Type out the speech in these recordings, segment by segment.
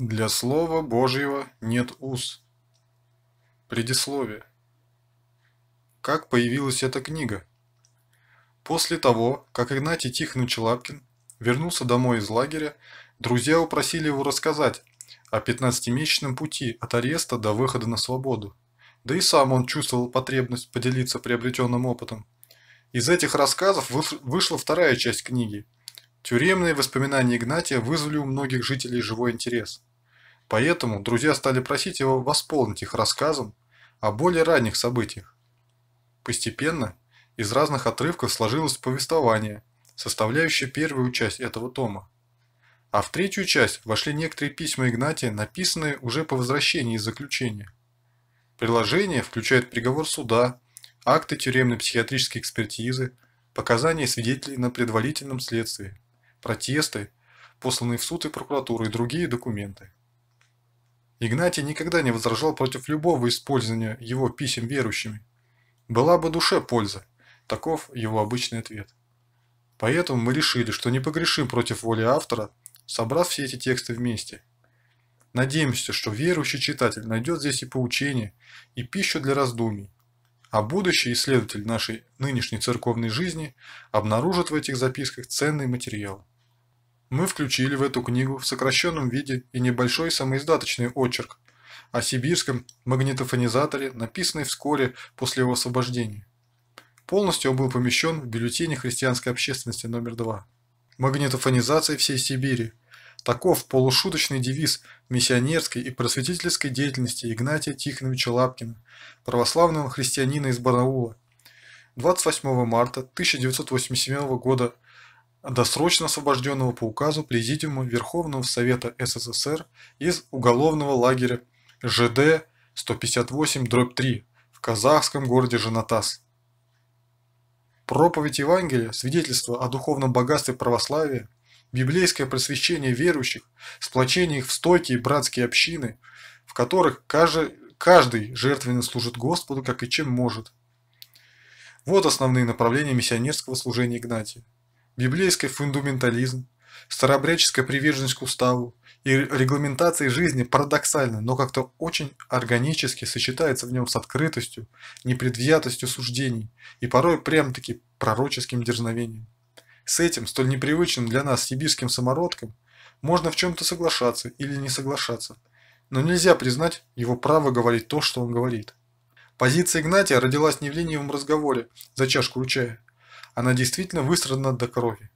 Для Слова Божьего нет уз. Предисловие. Как появилась эта книга? После того, как Игнатий Тихонович Лапкин вернулся домой из лагеря, друзья упросили его рассказать о 15-месячном пути от ареста до выхода на свободу. Да и сам он чувствовал потребность поделиться приобретенным опытом. Из этих рассказов вышла вторая часть книги – Тюремные воспоминания Игнатия вызвали у многих жителей живой интерес. Поэтому друзья стали просить его восполнить их рассказом о более ранних событиях. Постепенно из разных отрывков сложилось повествование, составляющее первую часть этого тома. А в третью часть вошли некоторые письма Игнатия, написанные уже по возвращении из заключения. Приложение включает приговор суда, акты тюремной психиатрической экспертизы, показания свидетелей на предварительном следствии, протесты, посланные в суд и прокуратуру и другие документы. Игнатий никогда не возражал против любого использования его писем верующими. «Была бы душе польза», – таков его обычный ответ. Поэтому мы решили, что не погрешим против воли автора, собрав все эти тексты вместе. Надеемся, что верующий читатель найдет здесь и поучение, и пищу для раздумий, а будущий исследователь нашей нынешней церковной жизни обнаружит в этих записках ценный материал. Мы включили в эту книгу в сокращенном виде и небольшой самоиздаточный очерк о сибирском магнитофонизаторе, написанный вскоре после его освобождения. Полностью он был помещен в бюллетене христианской общественности номер 2. Магнитофонизация всей Сибири. Таков полушуточный девиз миссионерской и просветительской деятельности Игнатия Тихоновича Лапкина, православного христианина из Барнаула. 28 марта 1987 года досрочно освобожденного по указу Президиума Верховного Совета СССР из уголовного лагеря ЖД 158-3 в казахском городе Жанатас. Проповедь Евангелия, свидетельство о духовном богатстве православия, библейское просвещение верующих, сплочение их в стойкие братские общины, в которых каждый, каждый жертвенно служит Господу, как и чем может. Вот основные направления миссионерского служения Игнатия библейский фундаментализм, старообрядческая приверженность к уставу и регламентации жизни парадоксально, но как-то очень органически сочетается в нем с открытостью, непредвзятостью суждений и порой прям-таки пророческим дерзновением. С этим, столь непривычным для нас сибирским самородком, можно в чем-то соглашаться или не соглашаться, но нельзя признать его право говорить то, что он говорит. Позиция Игнатия родилась не в ленивом разговоре за чашку чая, она действительно выстрадана до крови.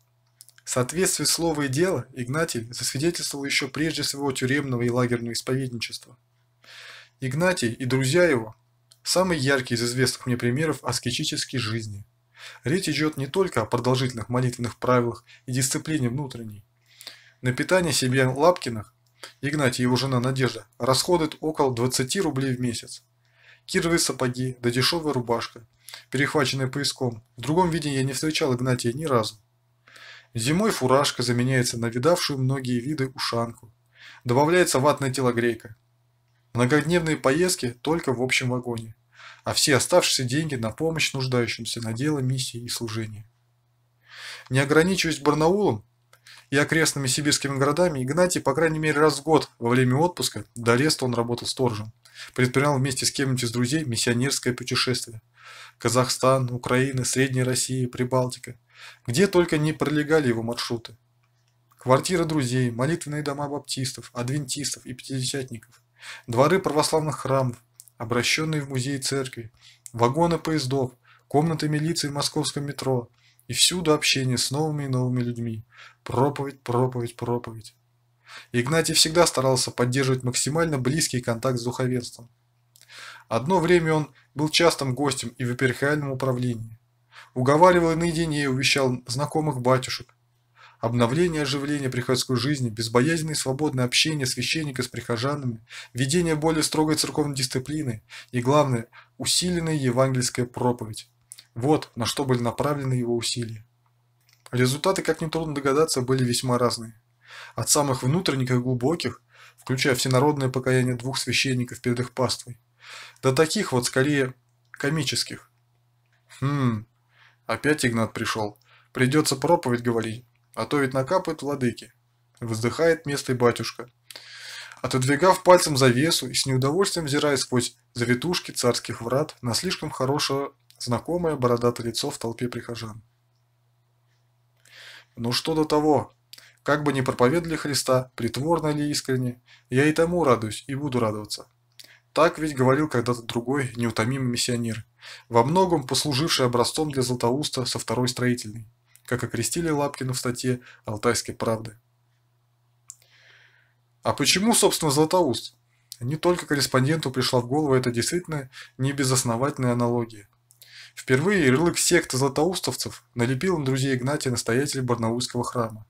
Соответствие слова и дела Игнатий засвидетельствовал еще прежде своего тюремного и лагерного исповедничества. Игнатий и друзья его – самый яркий из известных мне примеров аскетической жизни. Речь идет не только о продолжительных молитвенных правилах и дисциплине внутренней. На питание себе Лапкиных Игнатий и его жена Надежда расходуют около 20 рублей в месяц. Кировые сапоги да дешевая рубашка, перехваченная поиском. В другом виде я не встречал Игнатия ни разу. Зимой фуражка заменяется на видавшую многие виды ушанку. Добавляется ватная телогрейка. Многодневные поездки только в общем вагоне, а все оставшиеся деньги на помощь нуждающимся на дело миссии и служения. Не ограничиваясь Барнаулом и окрестными сибирскими городами, Игнатий, по крайней мере, раз в год во время отпуска, до ареста он работал сторожем, предпринял вместе с кем-нибудь из друзей миссионерское путешествие. Казахстан, Украина, Средняя Россия, Прибалтика. Где только не пролегали его маршруты. Квартиры друзей, молитвенные дома баптистов, адвентистов и пятидесятников, дворы православных храмов, обращенные в музеи церкви, вагоны поездов, комнаты милиции в московском метро и всюду общение с новыми и новыми людьми. Проповедь, проповедь, проповедь. Игнатий всегда старался поддерживать максимально близкий контакт с духовенством. Одно время он был частым гостем и в эпархиальном управлении. Уговаривал наедине и увещал знакомых батюшек. Обновление оживления приходской жизни, безбоязненное свободное общение священника с прихожанами, введение более строгой церковной дисциплины и, главное, усиленная евангельская проповедь. Вот на что были направлены его усилия. Результаты, как нетрудно догадаться, были весьма разные от самых внутренних и глубоких, включая всенародное покаяние двух священников перед их паствой, до таких вот скорее комических. Хм, опять Игнат пришел. Придется проповедь говорить, а то ведь накапают владыки. Вздыхает местный батюшка. Отодвигав пальцем завесу и с неудовольствием взирая сквозь завитушки царских врат на слишком хорошее знакомое бородатое лицо в толпе прихожан. Ну что до того, как бы ни проповедовали Христа, притворно или искренне, я и тому радуюсь и буду радоваться. Так ведь говорил когда-то другой неутомимый миссионер, во многом послуживший образцом для Златоуста со второй строительной, как окрестили Лапкину в статье «Алтайской правды». А почему, собственно, Златоуст? Не только корреспонденту пришла в голову эта действительно небезосновательная аналогия. Впервые ярлык секты златоустовцев налепил на друзей Игнатия настоятель Барнаульского храма.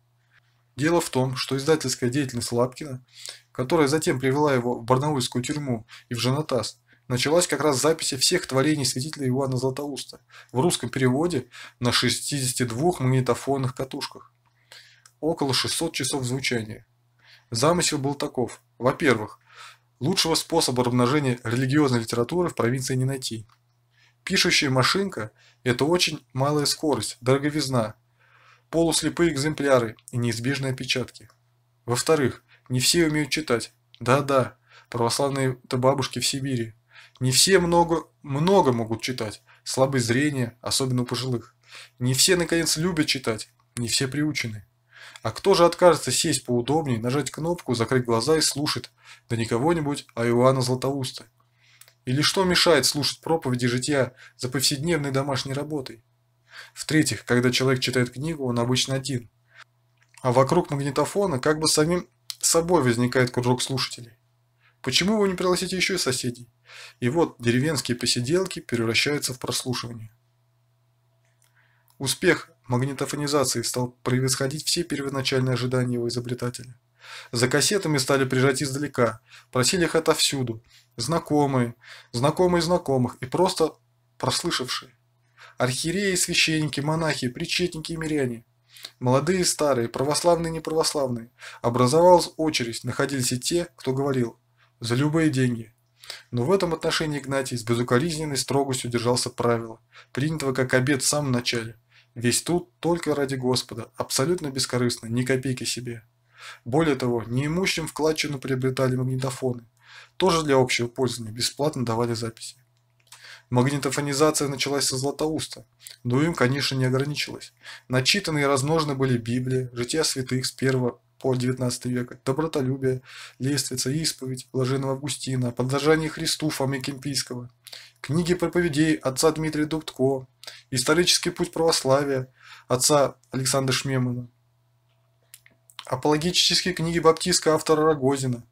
Дело в том, что издательская деятельность Лапкина, которая затем привела его в барнаульскую тюрьму и в Жанатас, началась как раз с записи всех творений святителя Иоанна Златоуста в русском переводе на 62 магнитофонных катушках. Около 600 часов звучания. Замысел был таков. Во-первых, лучшего способа размножения религиозной литературы в провинции не найти. Пишущая машинка – это очень малая скорость, дороговизна, полуслепые экземпляры и неизбежные опечатки. Во-вторых, не все умеют читать. Да-да, православные-то бабушки в Сибири. Не все много, много могут читать, Слабое зрение, особенно у пожилых. Не все, наконец, любят читать, не все приучены. А кто же откажется сесть поудобнее, нажать кнопку, закрыть глаза и слушать? Да не кого-нибудь, а Иоанна Златоуста. Или что мешает слушать проповеди житья за повседневной домашней работой? В-третьих, когда человек читает книгу, он обычно один. А вокруг магнитофона как бы самим собой возникает кружок слушателей. Почему вы не пригласите еще и соседей? И вот деревенские посиделки превращаются в прослушивание. Успех магнитофонизации стал превосходить все первоначальные ожидания его изобретателя. За кассетами стали приезжать издалека, просили их отовсюду, знакомые, знакомые знакомых и просто прослышавшие. Архиереи, священники, монахи, причетники и миряне. Молодые и старые, православные и неправославные. Образовалась очередь, находились и те, кто говорил «за любые деньги». Но в этом отношении Игнатий с безукоризненной строгостью держался правила, принятого как обед в самом начале. Весь тут только ради Господа, абсолютно бескорыстно, ни копейки себе. Более того, неимущим вкладчину приобретали магнитофоны. Тоже для общего пользования бесплатно давали записи. Магнитофонизация началась со Златоуста, но им, конечно, не ограничилась. Начитаны и размножены были Библии, жития святых с 1 по 19 века, добротолюбие, лестница, исповедь блаженного Августина, подражание Христу Фомы Кемпийского, книги проповедей отца Дмитрия Дубтко, исторический путь православия отца Александра Шмемана, апологетические книги баптистского автора Рогозина,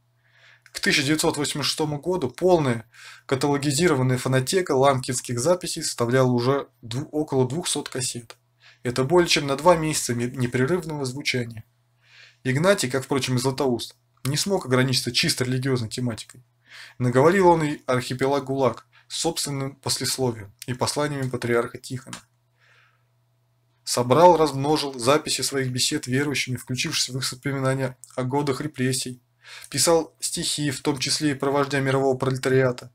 к 1986 году полная каталогизированная фонотека ламкинских записей составляла уже около 200 кассет. Это более чем на два месяца непрерывного звучания. Игнатий, как, впрочем, и Златоуст, не смог ограничиться чисто религиозной тематикой. Наговорил он и архипелаг ГУЛАГ собственным послесловием и посланиями патриарха Тихона. Собрал, размножил записи своих бесед верующими, включившись в их воспоминания о годах репрессий, Писал стихи, в том числе и про вождя мирового пролетариата,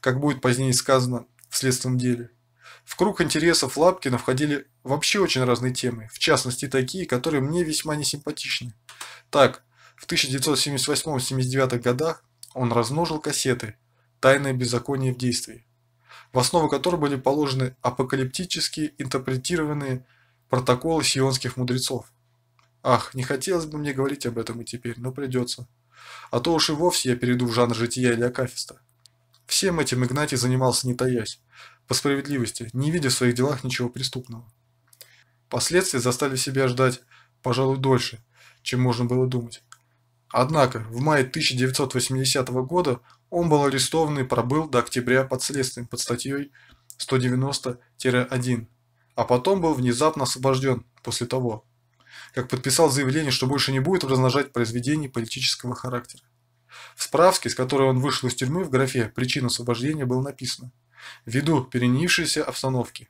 как будет позднее сказано в следственном деле. В круг интересов Лапкина входили вообще очень разные темы, в частности такие, которые мне весьма несимпатичны. Так, в 1978-79 годах он размножил кассеты «Тайное беззаконие в действии», в основу которой были положены апокалиптические интерпретированные протоколы сионских мудрецов. Ах, не хотелось бы мне говорить об этом и теперь, но придется. А то уж и вовсе я перейду в жанр жития или акафиста. Всем этим Игнатий занимался не таясь, по справедливости, не видя в своих делах ничего преступного. Последствия заставили себя ждать, пожалуй, дольше, чем можно было думать. Однако, в мае 1980 года он был арестован и пробыл до октября под следствием под статьей 190-1, а потом был внезапно освобожден после того, как подписал заявление, что больше не будет размножать произведений политического характера. В справке, с которой он вышел из тюрьмы, в графе «Причина освобождения» было написано «Ввиду перенившейся обстановки».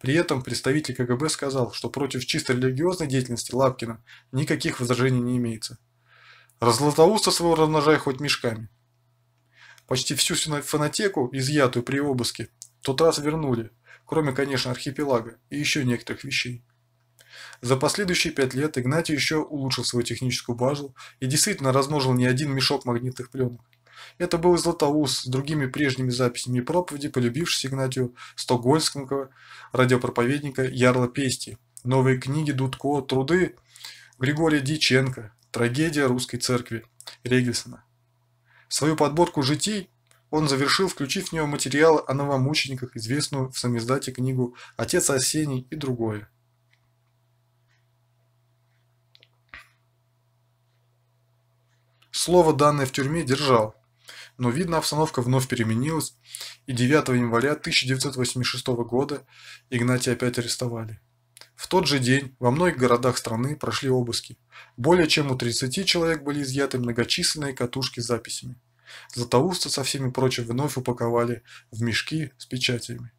При этом представитель КГБ сказал, что против чисто религиозной деятельности Лапкина никаких возражений не имеется. Разлатоуста своего размножай хоть мешками. Почти всю фонотеку, изъятую при обыске, тот раз вернули, кроме, конечно, архипелага и еще некоторых вещей. За последующие пять лет Игнатий еще улучшил свою техническую базу и действительно размножил не один мешок магнитных пленок. Это был Златоуст с другими прежними записями проповеди, полюбившийся Игнатию Стокгольмского радиопроповедника Ярла Пести, новые книги Дудко, труды Григория Диченко, трагедия русской церкви Регельсона. Свою подборку житий он завершил, включив в нее материалы о новомучениках, известную в самиздате книгу «Отец осенний» и другое. Слово, данное в тюрьме, держал. Но, видно, обстановка вновь переменилась, и 9 января 1986 года Игнатия опять арестовали. В тот же день во многих городах страны прошли обыски. Более чем у 30 человек были изъяты многочисленные катушки с записями. Златоуста со всеми прочими вновь упаковали в мешки с печатями.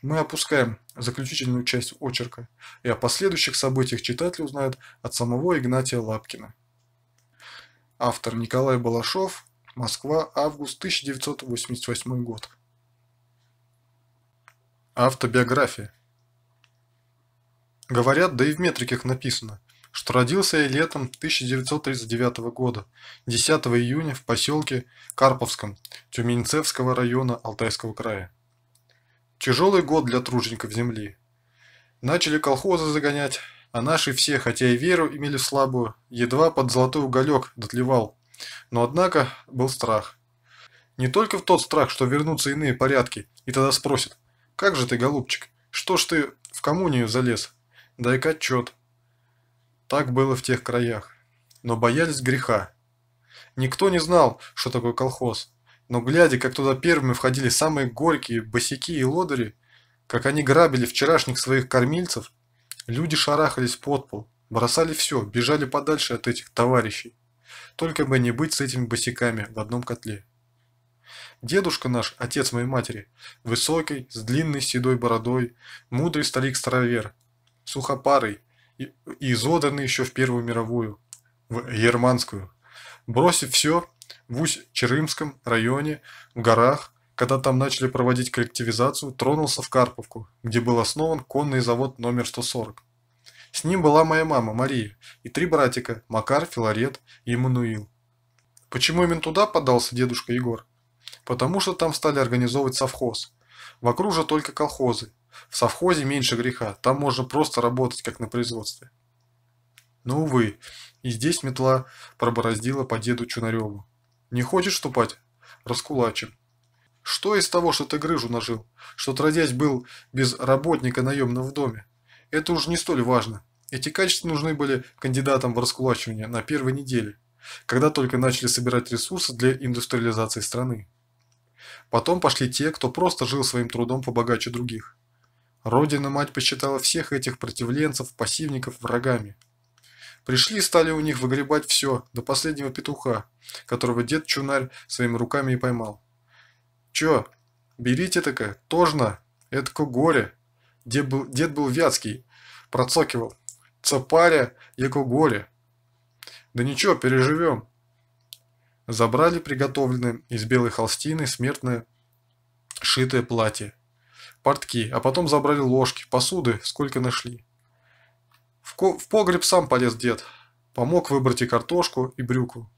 Мы опускаем заключительную часть очерка, и о последующих событиях читатели узнают от самого Игнатия Лапкина. Автор Николай Балашов. Москва, август 1988 год. Автобиография. Говорят, да и в метриках написано, что родился я летом 1939 года, 10 июня в поселке Карповском Тюменцевского района Алтайского края. Тяжелый год для тружеников земли. Начали колхозы загонять, а наши все, хотя и веру имели слабую, едва под золотой уголек дотлевал. Но однако был страх. Не только в тот страх, что вернутся иные порядки, и тогда спросят, «Как же ты, голубчик, что ж ты в коммунию залез? Дай-ка отчет». Так было в тех краях. Но боялись греха. Никто не знал, что такое колхоз. Но глядя, как туда первыми входили самые горькие босяки и лодыри, как они грабили вчерашних своих кормильцев – Люди шарахались под пол, бросали все, бежали подальше от этих товарищей. Только бы не быть с этими босиками в одном котле. Дедушка наш, отец моей матери, высокий, с длинной седой бородой, мудрый старик-старовер, сухопарый и изодранный еще в Первую мировую, в Германскую. Бросив все, в Усть-Черымском районе, в горах, когда там начали проводить коллективизацию, тронулся в Карповку, где был основан конный завод номер 140. С ним была моя мама Мария и три братика – Макар, Филарет и Эммануил. Почему именно туда подался дедушка Егор? Потому что там стали организовывать совхоз. Вокруг же только колхозы. В совхозе меньше греха, там можно просто работать, как на производстве. Но, ну, увы, и здесь метла пробороздила по деду Чунареву. Не хочешь вступать? Раскулачим. Что из того, что ты грыжу нажил, что отродясь был без работника наемного в доме? Это уж не столь важно. Эти качества нужны были кандидатам в раскулачивание на первой неделе, когда только начали собирать ресурсы для индустриализации страны. Потом пошли те, кто просто жил своим трудом побогаче других. Родина-мать посчитала всех этих противленцев, пассивников врагами. Пришли и стали у них выгребать все, до последнего петуха, которого дед Чунарь своими руками и поймал. Чё, берите тако, тожно, этко горе. Дед был, дед был вятский, процокивал. Цапаря, яко горе. Да ничего, переживем. Забрали приготовленное из белой холстины смертное шитое платье, портки, а потом забрали ложки, посуды, сколько нашли. В, ко в погреб сам полез дед, помог выбрать и картошку, и брюку.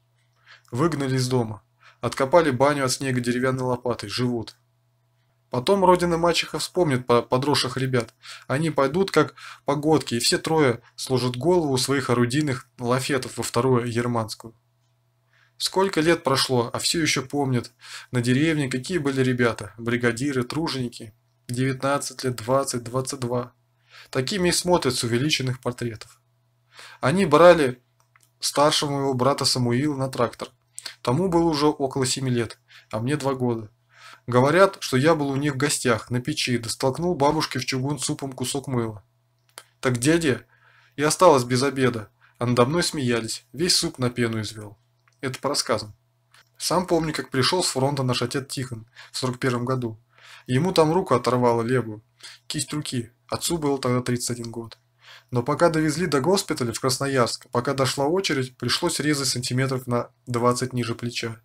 Выгнали из дома. Откопали баню от снега деревянной лопатой, живут. Потом родина мачеха вспомнит по подросших ребят. Они пойдут как погодки, и все трое сложат голову своих орудийных лафетов во вторую германскую. Сколько лет прошло, а все еще помнят. На деревне какие были ребята, бригадиры, труженики. 19 лет, 20, 22. Такими и смотрят с увеличенных портретов. Они брали старшему его брата Самуила на трактор. Тому было уже около семи лет, а мне два года. Говорят, что я был у них в гостях, на печи, да столкнул бабушке в чугун супом кусок мыла. Так дядя и осталось без обеда, а надо мной смеялись, весь суп на пену извел. Это по рассказам. Сам помню, как пришел с фронта наш отец Тихон в 41 году. Ему там руку оторвало левую, кисть руки. Отцу было тогда 31 год. Но пока довезли до госпиталя в Красноярск, пока дошла очередь, пришлось резать сантиметров на 20 ниже плеча.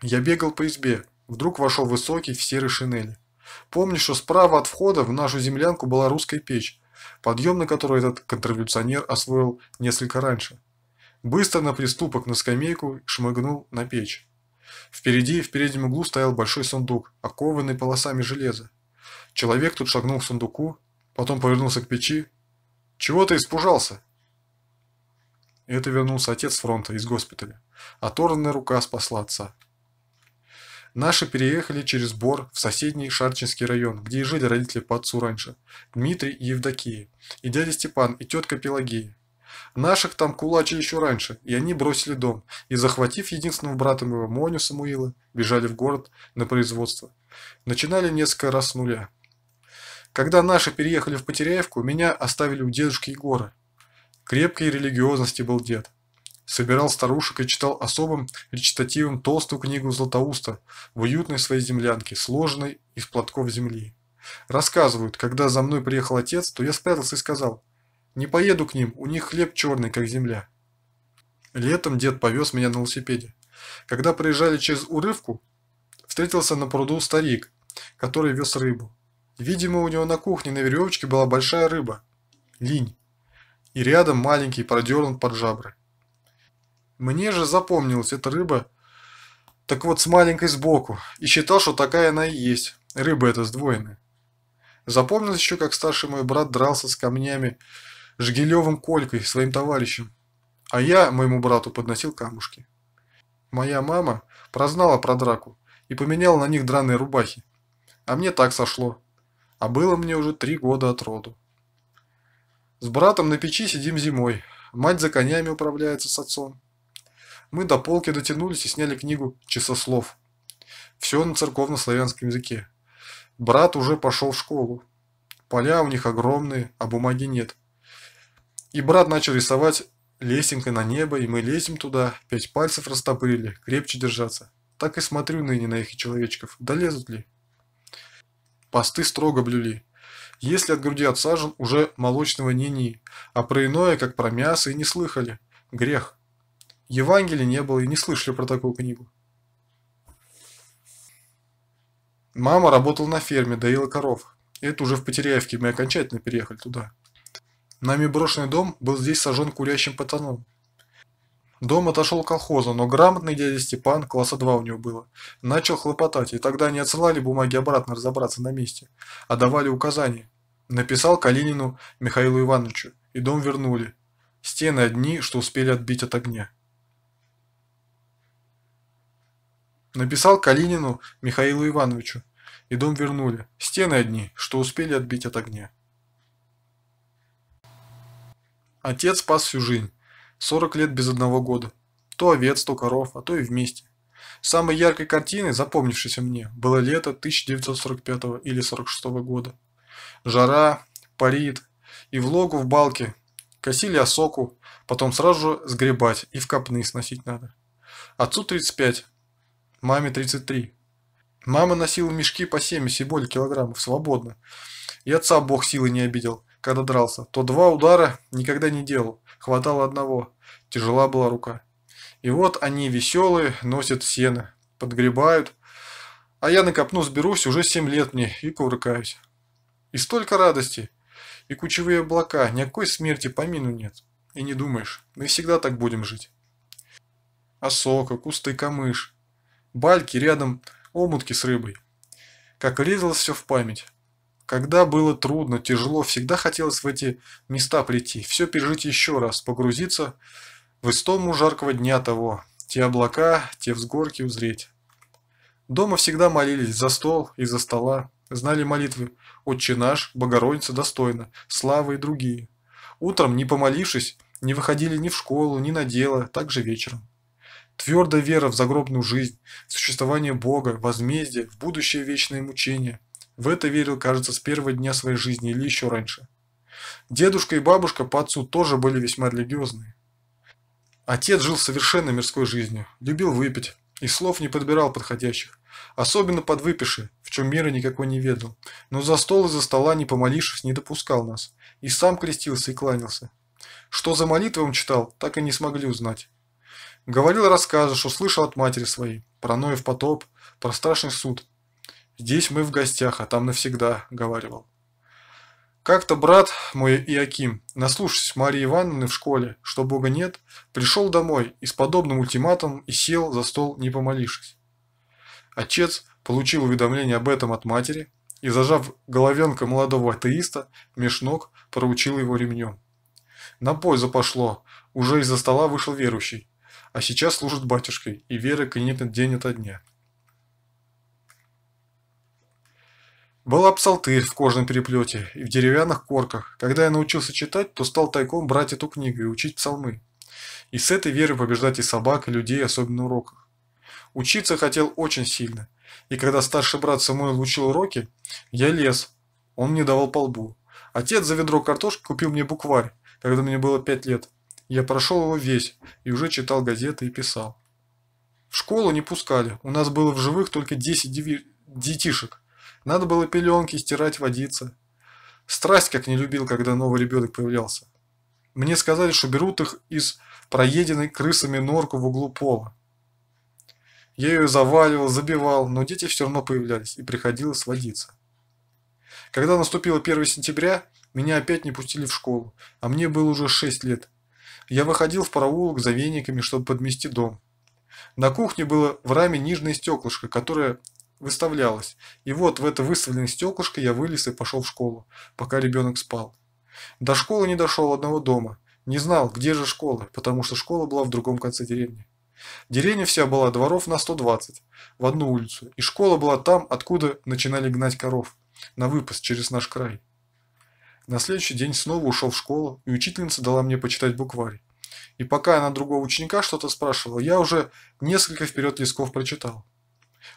Я бегал по избе. Вдруг вошел высокий в серой шинели. Помню, что справа от входа в нашу землянку была русская печь, подъем на которую этот контрреволюционер освоил несколько раньше. Быстро на приступок на скамейку шмыгнул на печь. Впереди, в переднем углу стоял большой сундук, окованный полосами железа. Человек тут шагнул к сундуку, потом повернулся к печи, чего ты испужался?» Это вернулся отец фронта, из госпиталя. Оторванная а рука спасла отца. Наши переехали через Бор в соседний Шарчинский район, где и жили родители по отцу раньше. Дмитрий и Евдокия, и дядя Степан, и тетка Пелагея. Наших там кулачили еще раньше, и они бросили дом, и, захватив единственного брата моего, Моню Самуила, бежали в город на производство. Начинали несколько раз с нуля. Когда наши переехали в Потеряевку, меня оставили у дедушки Егора. Крепкой религиозности был дед. Собирал старушек и читал особым речитативом толстую книгу Златоуста в уютной своей землянке, сложенной из платков земли. Рассказывают, когда за мной приехал отец, то я спрятался и сказал, «Не поеду к ним, у них хлеб черный, как земля». Летом дед повез меня на велосипеде. Когда проезжали через урывку, встретился на пруду старик, который вез рыбу. Видимо, у него на кухне на веревочке была большая рыба. Линь. И рядом маленький продернут под жабры. Мне же запомнилась эта рыба, так вот с маленькой сбоку, и считал, что такая она и есть. Рыба эта сдвоенная. Запомнилось еще, как старший мой брат дрался с камнями Жгилевым Колькой, своим товарищем. А я моему брату подносил камушки. Моя мама прознала про драку и поменяла на них драные рубахи. А мне так сошло а было мне уже три года от роду. С братом на печи сидим зимой, мать за конями управляется с отцом. Мы до полки дотянулись и сняли книгу «Часослов». Все на церковно-славянском языке. Брат уже пошел в школу. Поля у них огромные, а бумаги нет. И брат начал рисовать лесенкой на небо, и мы лезем туда, пять пальцев растопырили, крепче держаться. Так и смотрю ныне на их человечков, долезут ли. Посты строго блюли. Если от груди отсажен уже молочного ни-ни, а про иное, как про мясо, и не слыхали. Грех. Евангелия не было и не слышали про такую книгу. Мама работала на ферме, доила коров. Это уже в Потеряевке, мы окончательно переехали туда. Нами брошенный дом был здесь сожжен курящим пацаном. Дом отошел к колхозу, но грамотный дядя Степан, класса 2 у него было, начал хлопотать, и тогда не отсылали бумаги обратно разобраться на месте, а давали указания. Написал Калинину Михаилу Ивановичу, и дом вернули. Стены одни, что успели отбить от огня. Написал Калинину Михаилу Ивановичу, и дом вернули. Стены одни, что успели отбить от огня. Отец спас всю жизнь. 40 лет без одного года. То овец, то коров, а то и вместе. Самой яркой картиной, запомнившейся мне, было лето 1945 или 46 года. Жара, парит, и в логу в балке косили осоку, потом сразу же сгребать и в копны сносить надо. Отцу 35, маме 33. Мама носила мешки по 7 и более килограммов, свободно. И отца бог силы не обидел, когда дрался. То два удара никогда не делал, хватало одного. Тяжела была рука. И вот они веселые, носят сено, подгребают. А я на копну сберусь уже семь лет мне и кувыркаюсь. И столько радости. И кучевые облака, никакой смерти помину нет. И не думаешь, мы всегда так будем жить. Осока, а кусты камыш, бальки рядом, омутки с рыбой. Как врезалось все в память. Когда было трудно, тяжело, всегда хотелось в эти места прийти, все пережить еще раз, погрузиться в истому жаркого дня того, те облака, те взгорки узреть. Дома всегда молились за стол и за стола, знали молитвы «Отче наш», «Богородица достойна», «Слава» и другие. Утром, не помолившись, не выходили ни в школу, ни на дело, так же вечером. Твердая вера в загробную жизнь, в существование Бога, возмездие, в будущее вечное мучение – в это верил, кажется, с первого дня своей жизни или еще раньше. Дедушка и бабушка по отцу тоже были весьма религиозные. Отец жил совершенно мирской жизнью, любил выпить и слов не подбирал подходящих. Особенно под выпиши, в чем мира никакой не ведал, но за стол и за стола, не помолившись, не допускал нас, и сам крестился и кланялся. Что за молитвы он читал, так и не смогли узнать. Говорил рассказы, что слышал от матери своей, про Ноев потоп, про страшный суд, Здесь мы в гостях, а там навсегда, — говаривал. Как-то брат мой Иаким, наслушавшись Марии Ивановны в школе, что Бога нет, пришел домой и с подобным ультиматом и сел за стол, не помолившись. Отец получил уведомление об этом от матери и, зажав головенка молодого атеиста, меж ног проучил его ремнем. На пользу пошло, уже из-за стола вышел верующий, а сейчас служит батюшкой, и веры кренит день ото дня. Была псалтырь в кожном переплете и в деревянных корках. Когда я научился читать, то стал тайком брать эту книгу и учить псалмы. И с этой верой побеждать и собак, и людей, особенно в уроках. Учиться хотел очень сильно. И когда старший брат Самуил учил уроки, я лез. Он мне давал по лбу. Отец за ведро картошки купил мне букварь, когда мне было пять лет. Я прошел его весь и уже читал газеты и писал. В школу не пускали. У нас было в живых только 10 детишек. Надо было пеленки стирать, водиться. Страсть как не любил, когда новый ребенок появлялся. Мне сказали, что берут их из проеденной крысами норку в углу пола. Я ее заваливал, забивал, но дети все равно появлялись, и приходилось водиться. Когда наступило 1 сентября, меня опять не пустили в школу, а мне было уже 6 лет. Я выходил в проулок за вениками, чтобы подмести дом. На кухне было в раме нижнее стеклышко, которое выставлялось. И вот в это выставленное стеклышко я вылез и пошел в школу, пока ребенок спал. До школы не дошел одного дома. Не знал, где же школа, потому что школа была в другом конце деревни. Деревня вся была дворов на 120, в одну улицу, и школа была там, откуда начинали гнать коров, на выпас через наш край. На следующий день снова ушел в школу, и учительница дала мне почитать букварь. И пока она другого ученика что-то спрашивала, я уже несколько вперед лесков прочитал.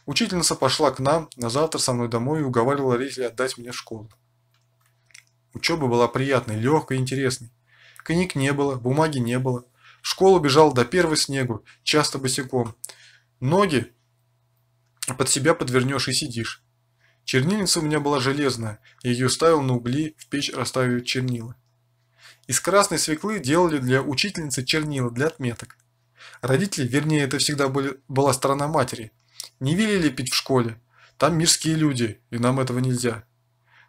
Учительница пошла к нам на завтра со мной домой и уговаривала родителей отдать мне в школу. Учеба была приятной, легкой и интересной. Книг не было, бумаги не было. В школу бежал до первого снегу, часто босиком. Ноги под себя подвернешь и сидишь. Чернильница у меня была железная, я ее ставил на угли, в печь расставив чернила. Из красной свеклы делали для учительницы чернила для отметок. Родители, вернее, это всегда были, была сторона матери, не велели пить в школе. Там мирские люди, и нам этого нельзя.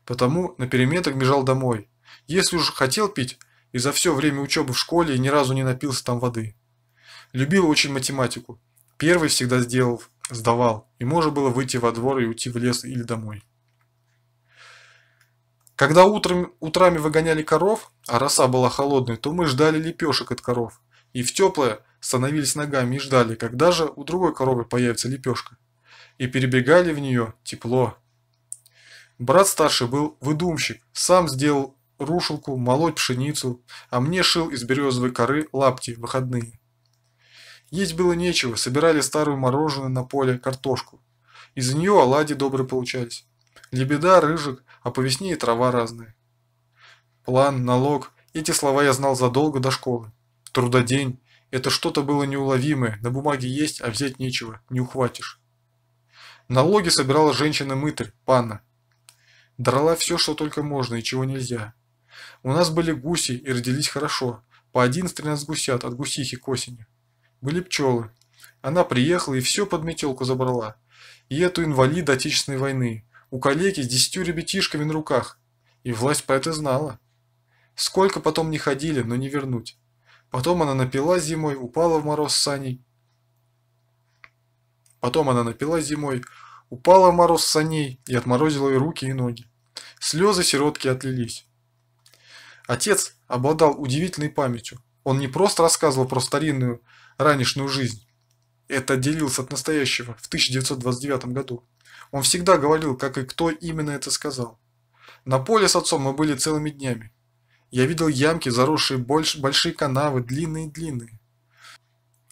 Потому на переметах бежал домой. Если уж хотел пить, и за все время учебы в школе ни разу не напился там воды. Любил очень математику. Первый всегда сделал, сдавал, и можно было выйти во двор и уйти в лес или домой. Когда утром, утрами выгоняли коров, а роса была холодной, то мы ждали лепешек от коров. И в теплое, становились ногами и ждали, когда же у другой коровы появится лепешка. И перебегали в нее тепло. Брат старший был выдумщик, сам сделал рушилку, молоть пшеницу, а мне шил из березовой коры лапти в выходные. Есть было нечего, собирали старую мороженую на поле картошку. Из нее оладьи добрые получались. Лебеда, рыжик, а по весне и трава разная. План, налог – эти слова я знал задолго до школы. Трудодень, это что-то было неуловимое, на бумаге есть, а взять нечего, не ухватишь. Налоги собирала женщина-мытарь, панна. Драла все, что только можно и чего нельзя. У нас были гуси и родились хорошо, по 11-13 гусят от гусихи к осени. Были пчелы. Она приехала и все под метелку забрала. И эту инвалид Отечественной войны, у коллеги с десятью ребятишками на руках. И власть про это знала. Сколько потом не ходили, но не вернуть. Потом она напила зимой, упала в мороз с Саней. Потом она напила зимой, упала в мороз с саней и отморозила и руки, и ноги. Слезы сиротки отлились. Отец обладал удивительной памятью. Он не просто рассказывал про старинную ранешную жизнь. Это отделился от настоящего в 1929 году. Он всегда говорил, как и кто именно это сказал. На поле с отцом мы были целыми днями. Я видел ямки, заросшие больш... большие канавы, длинные-длинные.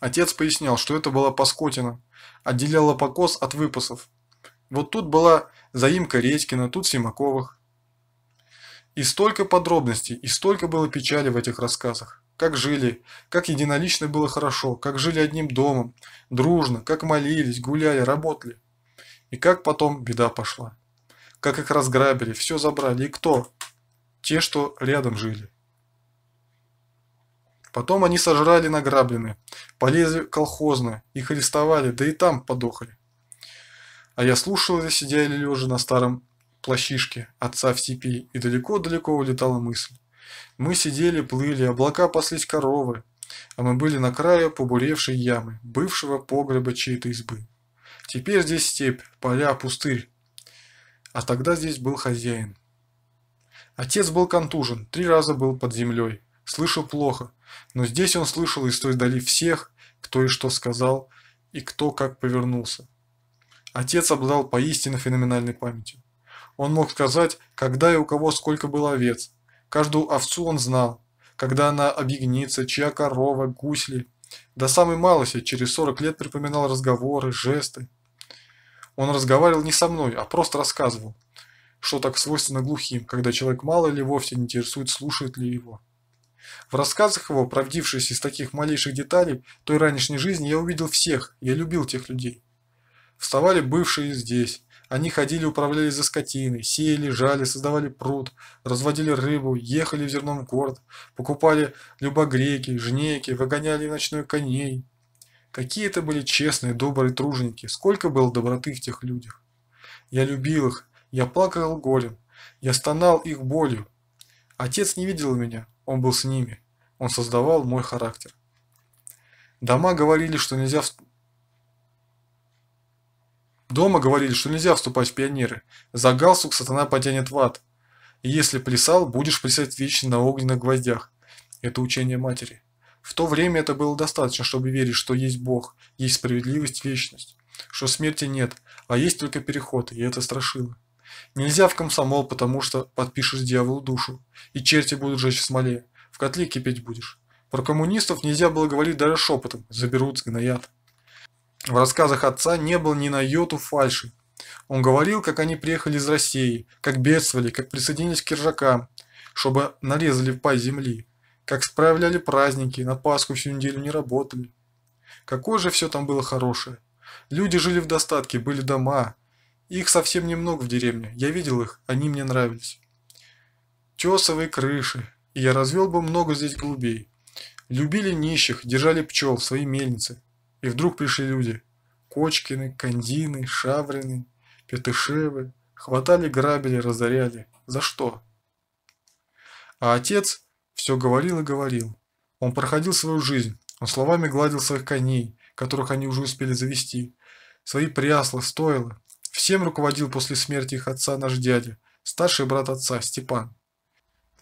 Отец пояснял, что это была паскотина, отделяла покос от выпасов. Вот тут была заимка Редькина, тут Симаковых. И столько подробностей, и столько было печали в этих рассказах. Как жили, как единолично было хорошо, как жили одним домом, дружно, как молились, гуляли, работали. И как потом беда пошла. Как их разграбили, все забрали, и кто? те, что рядом жили. Потом они сожрали награбленные, полезли колхозные их арестовали, да и там подохли. А я слушал, сидя или лежа на старом плащишке отца в степи, и далеко-далеко улетала мысль. Мы сидели, плыли, облака паслись коровы, а мы были на краю побуревшей ямы, бывшего погреба чьей-то избы. Теперь здесь степь, поля, пустырь. А тогда здесь был хозяин. Отец был контужен, три раза был под землей. Слышал плохо, но здесь он слышал из той дали всех, кто и что сказал, и кто как повернулся. Отец обладал поистине феноменальной памятью. Он мог сказать, когда и у кого сколько было овец. Каждую овцу он знал, когда она объегнится, чья корова, гусли. До самой малости через 40 лет припоминал разговоры, жесты. Он разговаривал не со мной, а просто рассказывал что так свойственно глухим, когда человек мало или вовсе не интересует, слушает ли его. В рассказах его, правдившись из таких малейших деталей той ранешней жизни, я увидел всех, я любил тех людей. Вставали бывшие здесь, они ходили, управляли за скотиной, сеяли, жали, создавали пруд, разводили рыбу, ехали в зерном город, покупали любогреки, жнейки, выгоняли ночной коней. Какие это были честные, добрые труженики, сколько было доброты в тех людях. Я любил их, я плакал горем, я стонал их болью. Отец не видел меня, он был с ними. Он создавал мой характер. Дома говорили, что нельзя Дома говорили, что нельзя вступать в пионеры. За галстук сатана потянет в ад. И если плясал, будешь плясать вечно на огненных гвоздях. Это учение матери. В то время это было достаточно, чтобы верить, что есть Бог, есть справедливость, вечность, что смерти нет, а есть только переход, и это страшило. Нельзя в комсомол, потому что подпишешь дьяволу душу, и черти будут жечь в смоле, в котле кипеть будешь. Про коммунистов нельзя было говорить даже шепотом, заберут, сгноят. В рассказах отца не было ни на йоту фальши. Он говорил, как они приехали из России, как бедствовали, как присоединились к киржакам, чтобы нарезали пай земли, как справляли праздники, на Пасху всю неделю не работали. Какое же все там было хорошее. Люди жили в достатке, были дома, их совсем немного в деревне. Я видел их, они мне нравились. Чесовые крыши. И я развел бы много здесь голубей. Любили нищих, держали пчел, свои мельницы. И вдруг пришли люди. Кочкины, Кандины, Шаврины, Петышевы. Хватали, грабили, разоряли. За что? А отец все говорил и говорил. Он проходил свою жизнь. Он словами гладил своих коней, которых они уже успели завести. Свои прясла, стоило. Всем руководил после смерти их отца наш дядя, старший брат отца, Степан.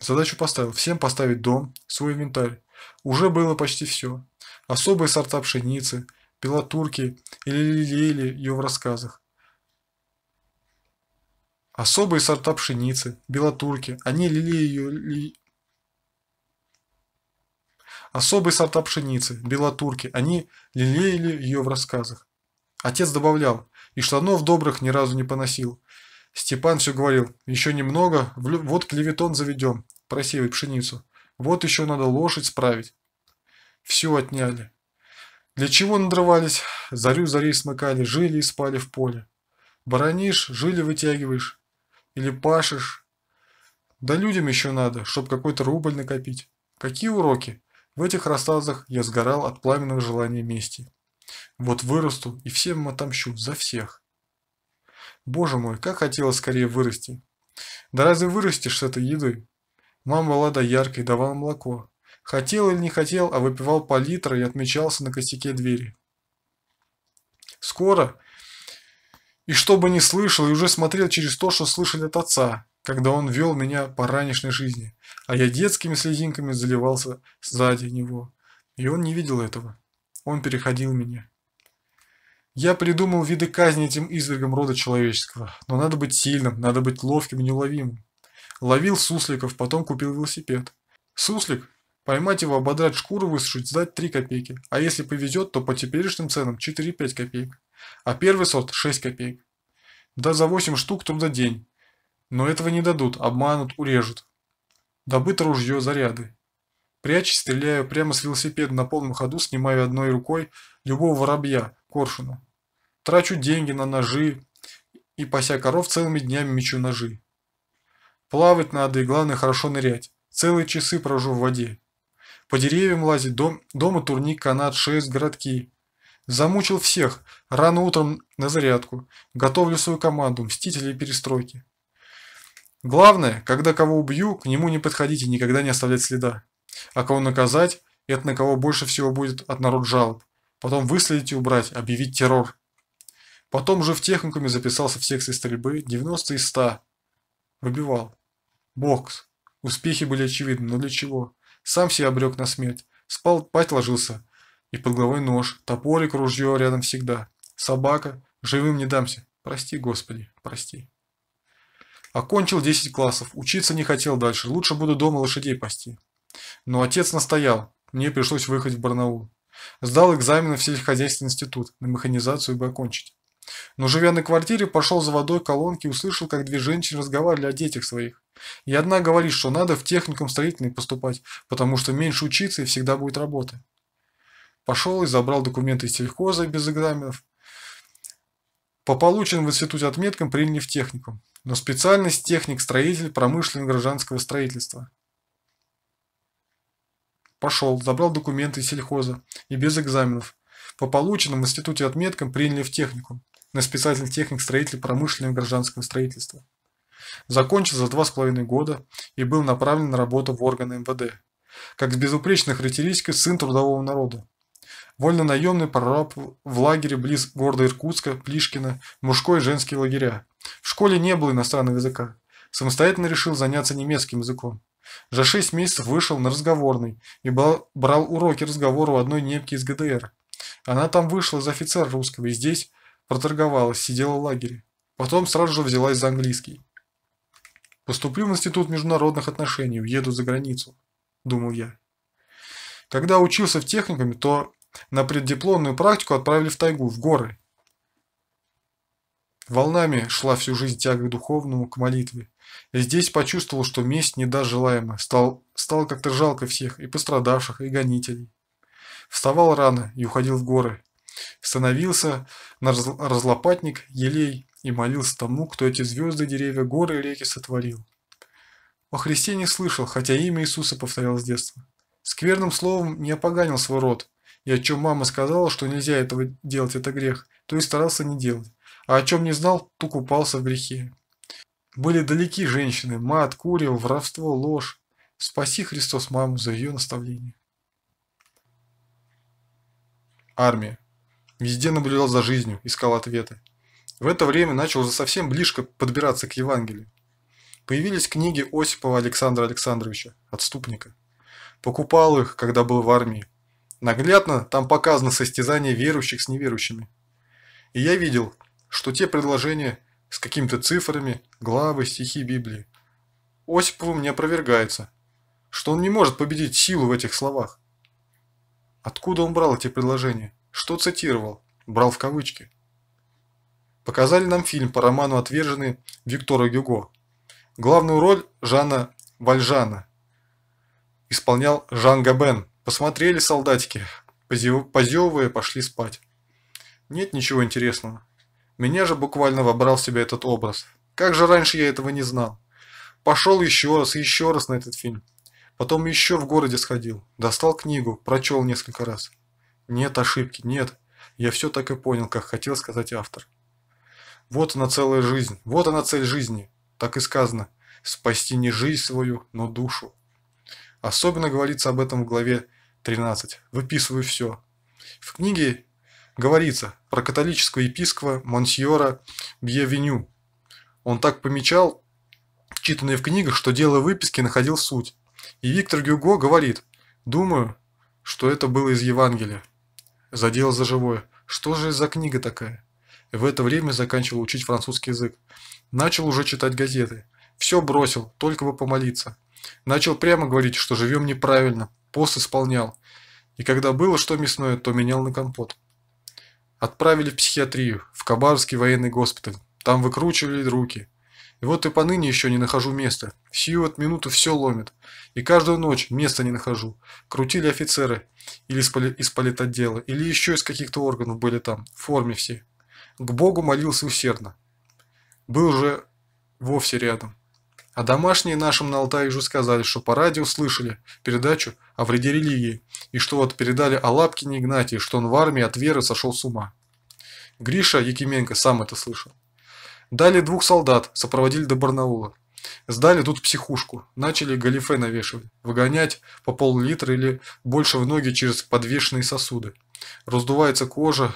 Задачу поставил всем поставить дом, свой инвентарь. Уже было почти все. Особые сорта пшеницы, белотурки или лелеяли ее в рассказах. Особые сорта пшеницы, белотурки, они лили ее... Ли... Особые сорта пшеницы, белотурки, они лелеяли ее в рассказах. Отец добавлял, и штанов добрых ни разу не поносил. Степан все говорил, еще немного, вот клеветон заведем, просеивать пшеницу. Вот еще надо лошадь справить. Все отняли. Для чего надрывались? Зарю зарей смыкали, жили и спали в поле. Баранишь, жили вытягиваешь. Или пашешь. Да людям еще надо, чтоб какой-то рубль накопить. Какие уроки? В этих рассказах я сгорал от пламенного желания мести. Вот вырасту и всем отомщу за всех. Боже мой, как хотелось скорее вырасти. Да разве вырастешь с этой едой? Мама была дояркой, давала молоко. Хотел или не хотел, а выпивал по литру и отмечался на косяке двери. Скоро, и что бы ни слышал, и уже смотрел через то, что слышали от отца, когда он вел меня по ранешней жизни, а я детскими слезинками заливался сзади него. И он не видел этого. Он переходил меня. Я придумал виды казни этим извергам рода человеческого. Но надо быть сильным, надо быть ловким и неуловимым. Ловил сусликов, потом купил велосипед. Суслик? Поймать его, ободрать шкуру, высушить, сдать 3 копейки. А если повезет, то по теперешним ценам 4-5 копеек. А первый сорт 6 копеек. Да за 8 штук труда день. Но этого не дадут, обманут, урежут. Добыто ружье, заряды. Прячь, стреляю прямо с велосипеда на полном ходу, снимаю одной рукой любого воробья, коршуна. Трачу деньги на ножи и, пася коров, целыми днями мечу ножи. Плавать надо и, главное, хорошо нырять. Целые часы прожу в воде. По деревьям лазить, дом, дома турник, канат, шесть городки. Замучил всех. Рано утром на зарядку. Готовлю свою команду, мстители и перестройки. Главное, когда кого убью, к нему не подходите, никогда не оставлять следа. А кого наказать, это на кого больше всего будет от народ жалоб. Потом выследить и убрать, объявить террор. Потом уже в техникуме записался в секции стрельбы 90 из 100. Выбивал. Бокс. Успехи были очевидны, но для чего? Сам себя обрек на смерть. Спал, пать ложился. И под головой нож, топорик, ружье рядом всегда. Собака. Живым не дамся. Прости, Господи, прости. Окончил 10 классов, учиться не хотел дальше, лучше буду дома лошадей пасти. Но отец настоял, мне пришлось выехать в Барнаул. Сдал экзамены в сельскохозяйственный институт на механизацию бы окончить. Но живя На квартире пошел за водой колонки и услышал, как две женщины разговаривали о детях своих. И одна говорит, что надо в техникум строительный поступать, потому что меньше учиться и всегда будет работы. Пошел и забрал документы из сельхоза без экзаменов. По полученным в институте отметкам приняли в техникум, но специальность техник-строитель промышленного гражданского строительства. Пошел, забрал документы из сельхоза и без экзаменов. По полученным в институте отметкам приняли в техникум, на специальных техник строитель промышленного гражданского строительства. Закончил за два с половиной года и был направлен на работу в органы МВД. Как с безупречной характеристикой сын трудового народа. Вольно-наемный прораб в лагере близ города Иркутска, Плишкина, мужской и женский лагеря. В школе не было иностранного языка. Самостоятельно решил заняться немецким языком. За шесть месяцев вышел на разговорный и брал уроки разговора у одной немки из ГДР. Она там вышла за офицера русского и здесь проторговалась, сидела в лагере. Потом сразу же взялась за английский. Поступлю в Институт международных отношений, уеду за границу, думал я. Когда учился в техникуме, то на преддипломную практику отправили в тайгу, в горы. Волнами шла всю жизнь тяга к духовному, к молитве. И здесь почувствовал, что месть не даст желаемо. Стал, стал как-то жалко всех, и пострадавших, и гонителей. Вставал рано и уходил в горы, Становился на разлопатник елей и молился тому, кто эти звезды, деревья, горы и реки сотворил. О Христе не слышал, хотя имя Иисуса повторял с детства. Скверным словом не опоганил свой род, и о чем мама сказала, что нельзя этого делать, это грех, то и старался не делать, а о чем не знал, то купался в грехе. Были далеки женщины, мат, курил, воровство, ложь. Спаси Христос маму за ее наставление. Армия. Везде наблюдал за жизнью, искал ответы. В это время начал уже совсем близко подбираться к Евангелию. Появились книги Осипова Александра Александровича, отступника. Покупал их, когда был в армии. Наглядно там показано состязание верующих с неверующими. И я видел, что те предложения с какими-то цифрами, главы, стихи Библии, Осиповым не опровергается, что он не может победить силу в этих словах. Откуда он брал эти предложения? Что цитировал? Брал в кавычки. Показали нам фильм по роману «Отверженный» Виктора Гюго. Главную роль Жанна Вальжана исполнял Жан Габен. Посмотрели солдатики, позевывая, пошли спать. Нет ничего интересного. Меня же буквально вобрал в себя этот образ. Как же раньше я этого не знал. Пошел еще раз и еще раз на этот фильм. Потом еще в городе сходил, достал книгу, прочел несколько раз. Нет ошибки, нет. Я все так и понял, как хотел сказать автор. Вот она целая жизнь, вот она цель жизни. Так и сказано. Спасти не жизнь свою, но душу. Особенно говорится об этом в главе 13. Выписываю все. В книге говорится про католического епископа Монсьора Бьевеню. Он так помечал, читанные в книгах, что дело выписки находил суть. И Виктор Гюго говорит, думаю, что это было из Евангелия. Задел за живое. Что же за книга такая? В это время заканчивал учить французский язык. Начал уже читать газеты. Все бросил, только бы помолиться. Начал прямо говорить, что живем неправильно. Пост исполнял. И когда было что мясное, то менял на компот. Отправили в психиатрию, в Кабаровский военный госпиталь. Там выкручивали руки. И вот и поныне еще не нахожу места. Всю вот минуту все ломит. И каждую ночь места не нахожу. Крутили офицеры. Или из, поли, из политотдела. Или еще из каких-то органов были там. В форме все. К Богу молился усердно. Был же вовсе рядом. А домашние нашим на Алтае уже сказали, что по радио слышали передачу о вреде религии, и что вот передали о Лапкине Игнатии, что он в армии от веры сошел с ума. Гриша Якименко сам это слышал. Дали двух солдат, сопроводили до Барнаула. Сдали тут психушку, начали галифе навешивать, выгонять по пол-литра или больше в ноги через подвешенные сосуды. Раздувается кожа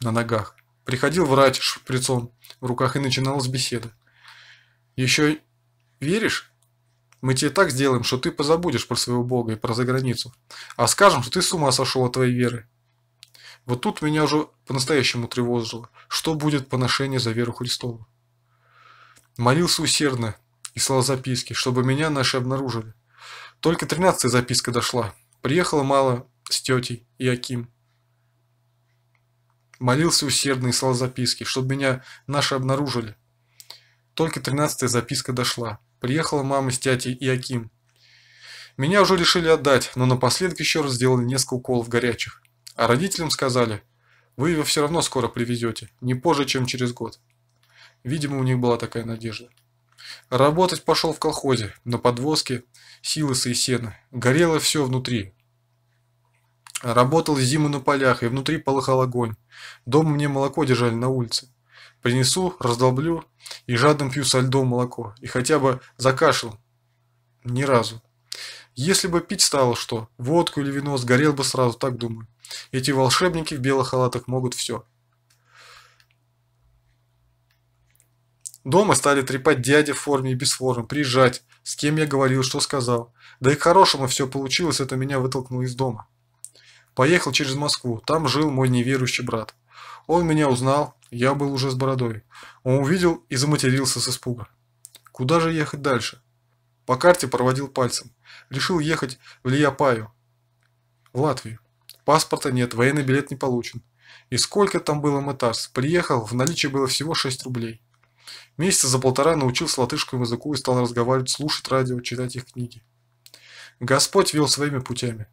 на ногах. Приходил врач шприцом в руках и начиналась беседа. Еще веришь? Мы тебе так сделаем, что ты позабудешь про своего бога и про заграницу. А скажем, что ты с ума сошел от твоей веры. Вот тут меня уже по-настоящему тревожило, что будет поношение за веру Христову. Молился усердно и слал записки, чтобы меня наши обнаружили. Только тринадцатая записка дошла. Приехала мало с тетей и Аким. Молился усердно и слал записки, чтобы меня наши обнаружили. Только тринадцатая записка дошла. Приехала мама с тятей и Аким. Меня уже решили отдать, но напоследок еще раз сделали несколько уколов горячих. А родителям сказали, вы его все равно скоро привезете, не позже, чем через год. Видимо, у них была такая надежда. Работать пошел в колхозе, на подвозке, силосы и сено. Горело все внутри. Работал зиму на полях, и внутри полыхал огонь. Дома мне молоко держали на улице. Принесу, раздолблю и жадно пью со льдом молоко. И хотя бы закашлял. Ни разу. Если бы пить стало что, водку или вино, сгорел бы сразу, так думаю. Эти волшебники в белых халатах могут все. Дома стали трепать дядя в форме и без формы, приезжать, с кем я говорил, что сказал. Да и к хорошему все получилось, это меня вытолкнуло из дома. Поехал через Москву, там жил мой неверующий брат. Он меня узнал, я был уже с бородой. Он увидел и заматерился с испуга. Куда же ехать дальше? По карте проводил пальцем. Решил ехать в Лияпаю, в Латвию. Паспорта нет, военный билет не получен. И сколько там было мытарств? Приехал, в наличии было всего 6 рублей. Месяца за полтора научился латышскому языку и стал разговаривать, слушать радио, читать их книги. Господь вел своими путями.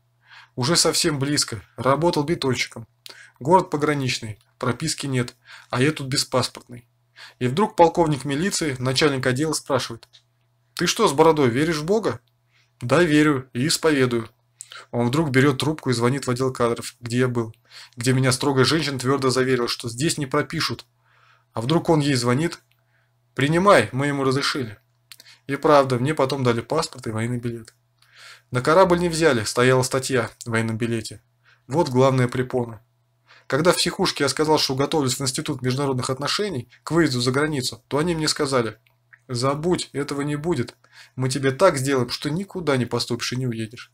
Уже совсем близко. Работал бетонщиком. Город пограничный, прописки нет, а я тут беспаспортный. И вдруг полковник милиции, начальник отдела спрашивает – ты что с бородой, веришь в Бога? Да, верю и исповедую. Он вдруг берет трубку и звонит в отдел кадров, где я был, где меня строгая женщина твердо заверила, что здесь не пропишут. А вдруг он ей звонит? Принимай, мы ему разрешили. И правда, мне потом дали паспорт и военный билет. На корабль не взяли, стояла статья в военном билете. Вот главная препона. Когда в психушке я сказал, что готовлюсь в Институт международных отношений к выезду за границу, то они мне сказали – Забудь, этого не будет. Мы тебе так сделаем, что никуда не поступишь и не уедешь.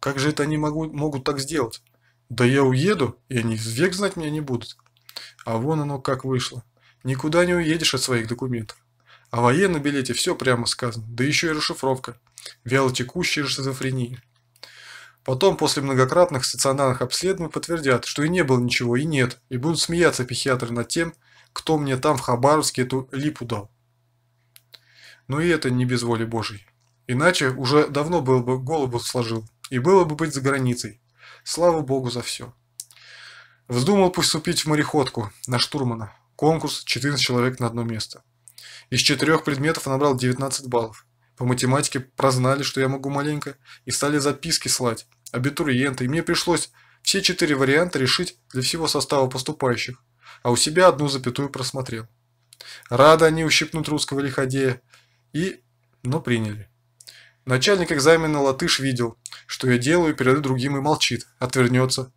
Как же это они могу, могут так сделать? Да я уеду, и они век знать меня не будут. А вон оно как вышло. Никуда не уедешь от своих документов. А военном билете все прямо сказано, да еще и расшифровка. Вялотекущая шизофрения. Потом, после многократных стационарных обследований, подтвердят, что и не было ничего, и нет, и будут смеяться психиатры над тем, кто мне там в Хабаровске эту липу дал. Но ну и это не без воли Божьей. Иначе уже давно был бы голову сложил, и было бы быть за границей. Слава Богу за все. Вздумал поступить в мореходку, на штурмана. Конкурс 14 человек на одно место. Из четырех предметов набрал 19 баллов. По математике прознали, что я могу маленько, и стали записки слать, абитуриенты, и мне пришлось все четыре варианта решить для всего состава поступающих а у себя одну запятую просмотрел. Рада они ущипнут русского лиходея. И... но приняли. Начальник экзамена латыш видел, что я делаю, перед другим и молчит, отвернется.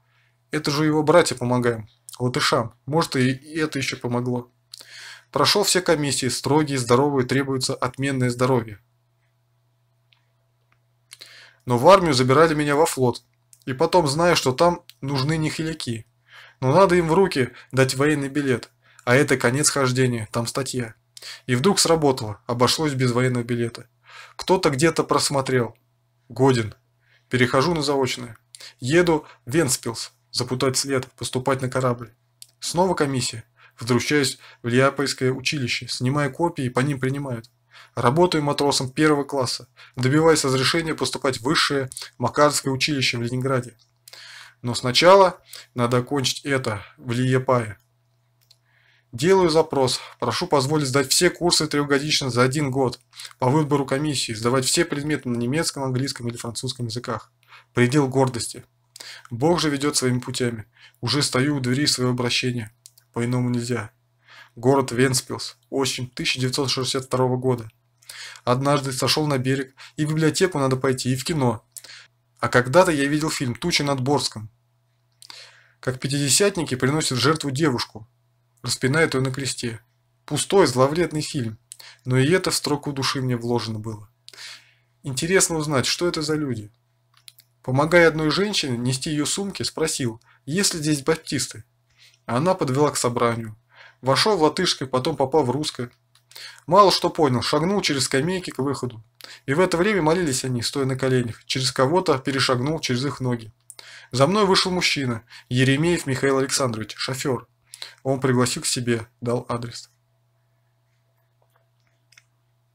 Это же его братья помогаем, латышам. Может, и это еще помогло. Прошел все комиссии, строгие, здоровые, требуются отменное здоровье. Но в армию забирали меня во флот. И потом, зная, что там нужны не хиляки. Но надо им в руки дать военный билет. А это конец хождения, там статья. И вдруг сработало, обошлось без военного билета. Кто-то где-то просмотрел. Годен. Перехожу на заочное. Еду в Венспилс, запутать след, поступать на корабль. Снова комиссия. Вдручаюсь в Лиапольское училище, снимаю копии, и по ним принимают. Работаю матросом первого класса, добиваясь разрешения поступать в высшее Макарское училище в Ленинграде. Но сначала надо кончить это в Лиепае. Делаю запрос. Прошу позволить сдать все курсы трехгодично за один год. По выбору комиссии. Сдавать все предметы на немецком, английском или французском языках. Предел гордости. Бог же ведет своими путями. Уже стою у двери своего обращения. По-иному нельзя. Город Венспилс. Осень 1962 года. Однажды сошел на берег, и в библиотеку надо пойти, и в кино. А когда-то я видел фильм «Тучи над Борском». Как пятидесятники приносят жертву девушку, распинают ее на кресте. Пустой, зловредный фильм, но и это в строку души мне вложено было. Интересно узнать, что это за люди. Помогая одной женщине нести ее сумки, спросил, есть ли здесь баптисты. Она подвела к собранию. Вошел в латышское, потом попал в русское. Мало что понял, шагнул через скамейки к выходу. И в это время молились они, стоя на коленях, через кого-то перешагнул через их ноги. За мной вышел мужчина, Еремеев Михаил Александрович, шофер. Он пригласил к себе, дал адрес.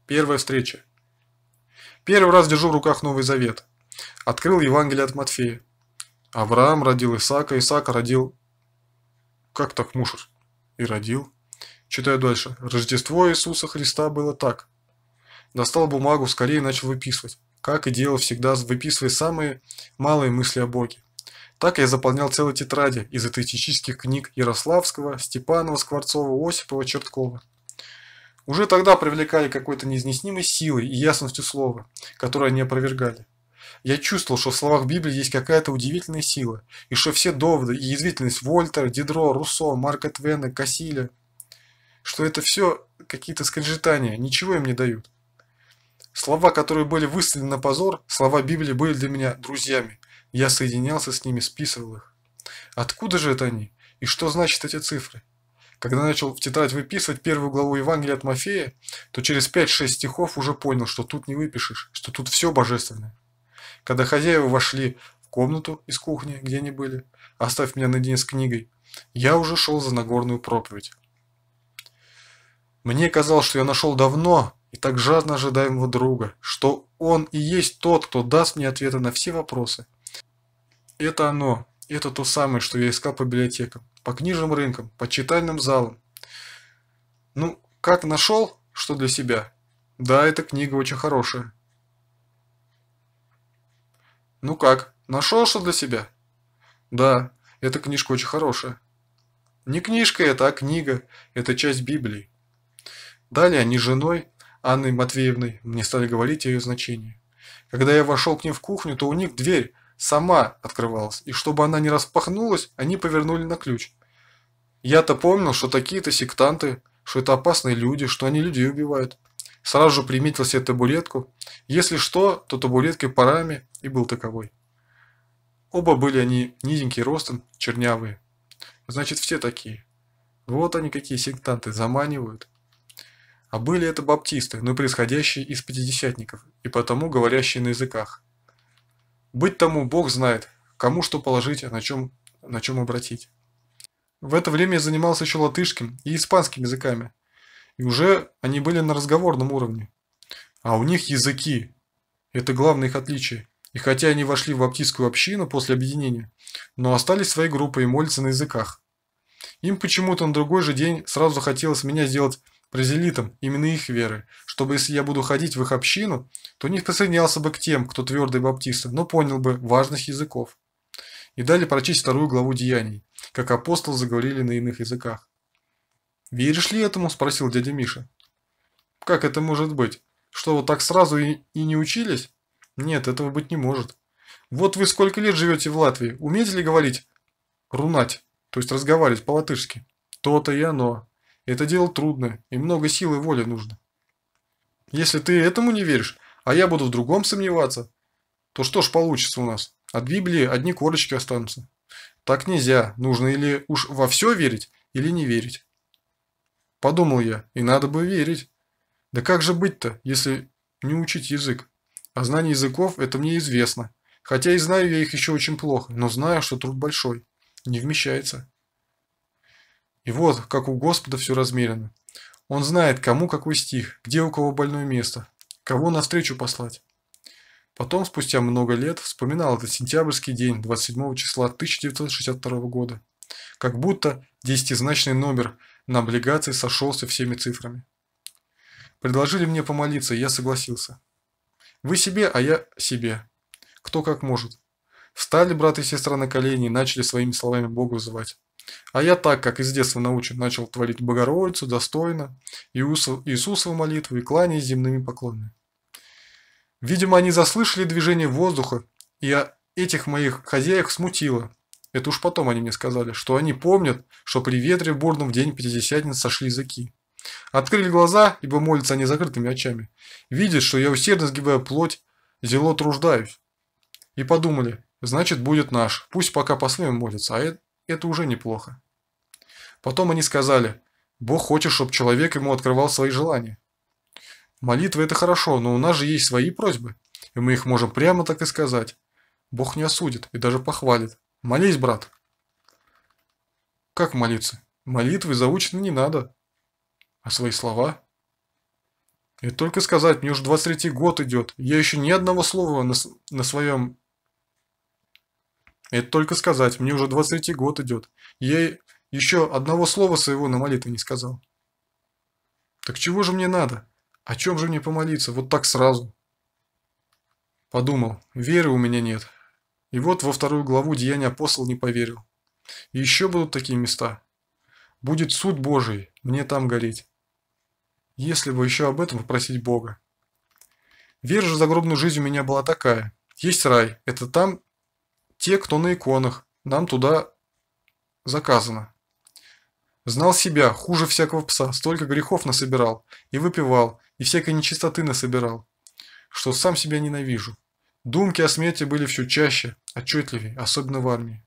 Первая встреча. Первый раз держу в руках Новый Завет. Открыл Евангелие от Матфея. Авраам родил Исаака, Исаак родил... Как так муж и родил? Читаю дальше. Рождество Иисуса Христа было так. Достал бумагу, скорее начал выписывать. Как и делал всегда, выписывая самые малые мысли о Боге. Так я заполнял целые тетради из этических книг Ярославского, Степанова, Скворцова, Осипова, Черткова. Уже тогда привлекали какой-то неизъяснимой силой и ясностью слова, которое они опровергали. Я чувствовал, что в словах Библии есть какая-то удивительная сила, и что все доводы и язвительность Вольтера, Дидро, Руссо, Марка Твена, Кассиля – что это все какие-то скрежетания, ничего им не дают. Слова, которые были выставлены на позор, слова Библии были для меня друзьями. Я соединялся с ними, списывал их. Откуда же это они? И что значат эти цифры? Когда начал в тетрадь выписывать первую главу Евангелия от Мафея, то через 5-6 стихов уже понял, что тут не выпишешь, что тут все божественное. Когда хозяева вошли в комнату из кухни, где они были, оставь меня наедине с книгой, я уже шел за Нагорную проповедь. Мне казалось, что я нашел давно и так жадно ожидаемого друга, что он и есть тот, кто даст мне ответы на все вопросы. Это оно, это то самое, что я искал по библиотекам, по книжным рынкам, по читальным залам. Ну, как нашел, что для себя? Да, эта книга очень хорошая. Ну как, нашел что для себя? Да, эта книжка очень хорошая. Не книжка это, а книга. Это часть Библии. Далее они с женой, Анной Матвеевной, мне стали говорить о ее значении. Когда я вошел к ним в кухню, то у них дверь сама открывалась, и чтобы она не распахнулась, они повернули на ключ. Я-то помнил, что такие-то сектанты, что это опасные люди, что они людей убивают. Сразу же приметил себе табуретку. Если что, то табуреткой парами и был таковой. Оба были они низенькие ростом, чернявые. Значит, все такие. Вот они какие сектанты, заманивают. А были это баптисты, но происходящие из пятидесятников, и потому говорящие на языках. Быть тому Бог знает, кому что положить, а на чем, на чем обратить. В это время я занимался еще латышским и испанским языками, и уже они были на разговорном уровне. А у них языки. Это главное их отличие. И хотя они вошли в баптистскую общину после объединения, но остались своей группой и молятся на языках. Им почему-то на другой же день сразу хотелось меня сделать празелитам именно их веры, чтобы если я буду ходить в их общину, то не присоединялся бы к тем, кто твердый баптист, но понял бы важность языков. И далее прочесть вторую главу Деяний, как апостолы заговорили на иных языках. «Веришь ли этому?» – спросил дядя Миша. «Как это может быть? Что, вот так сразу и, и не учились?» «Нет, этого быть не может. Вот вы сколько лет живете в Латвии, умеете ли говорить? Рунать, то есть разговаривать по-латышски?» «То-то и оно. Это дело трудное, и много силы и воли нужно. Если ты этому не веришь, а я буду в другом сомневаться, то что ж получится у нас? От Библии одни корочки останутся. Так нельзя, нужно или уж во все верить, или не верить. Подумал я, и надо бы верить. Да как же быть-то, если не учить язык? А знание языков – это мне известно. Хотя и знаю я их еще очень плохо, но знаю, что труд большой. Не вмещается. И вот, как у Господа все размерено. Он знает, кому какой стих, где у кого больное место, кого навстречу послать. Потом, спустя много лет, вспоминал этот сентябрьский день 27 числа 1962 года. Как будто десятизначный номер на облигации сошелся всеми цифрами. Предложили мне помолиться, и я согласился. Вы себе, а я себе. Кто как может. Встали брат и сестра на колени и начали своими словами Бога звать. А я так, как из детства научен, начал творить Богородицу достойно, Иисусову молитву и кланяясь земными поклонами. Видимо, они заслышали движение воздуха, и о этих моих хозяев смутило. Это уж потом они мне сказали, что они помнят, что при ветре бурном в день пятидесятницы сошли языки. Открыли глаза, ибо молятся они закрытыми очами. Видят, что я усердно сгибаю плоть, зело труждаюсь. И подумали, значит будет наш, пусть пока по-своему молится, а это уже неплохо. Потом они сказали, Бог хочет, чтобы человек ему открывал свои желания. Молитва – это хорошо, но у нас же есть свои просьбы, и мы их можем прямо так и сказать. Бог не осудит и даже похвалит. Молись, брат. Как молиться? Молитвы заучены не надо. А свои слова? И только сказать, мне уже 23 год идет, я еще ни одного слова на, на своем это только сказать, мне уже 23 год идет. Я еще одного слова своего на молитве не сказал. Так чего же мне надо? О чем же мне помолиться? Вот так сразу. Подумал, веры у меня нет. И вот во вторую главу Деяния апостол не поверил. И еще будут такие места. Будет суд Божий, мне там гореть. Если бы еще об этом попросить Бога. Вера же в загробную жизнь у меня была такая. Есть рай, это там, те, кто на иконах, нам туда заказано. Знал себя, хуже всякого пса, столько грехов насобирал, и выпивал, и всякой нечистоты насобирал, что сам себя ненавижу. Думки о смерти были все чаще, отчетливее, особенно в армии.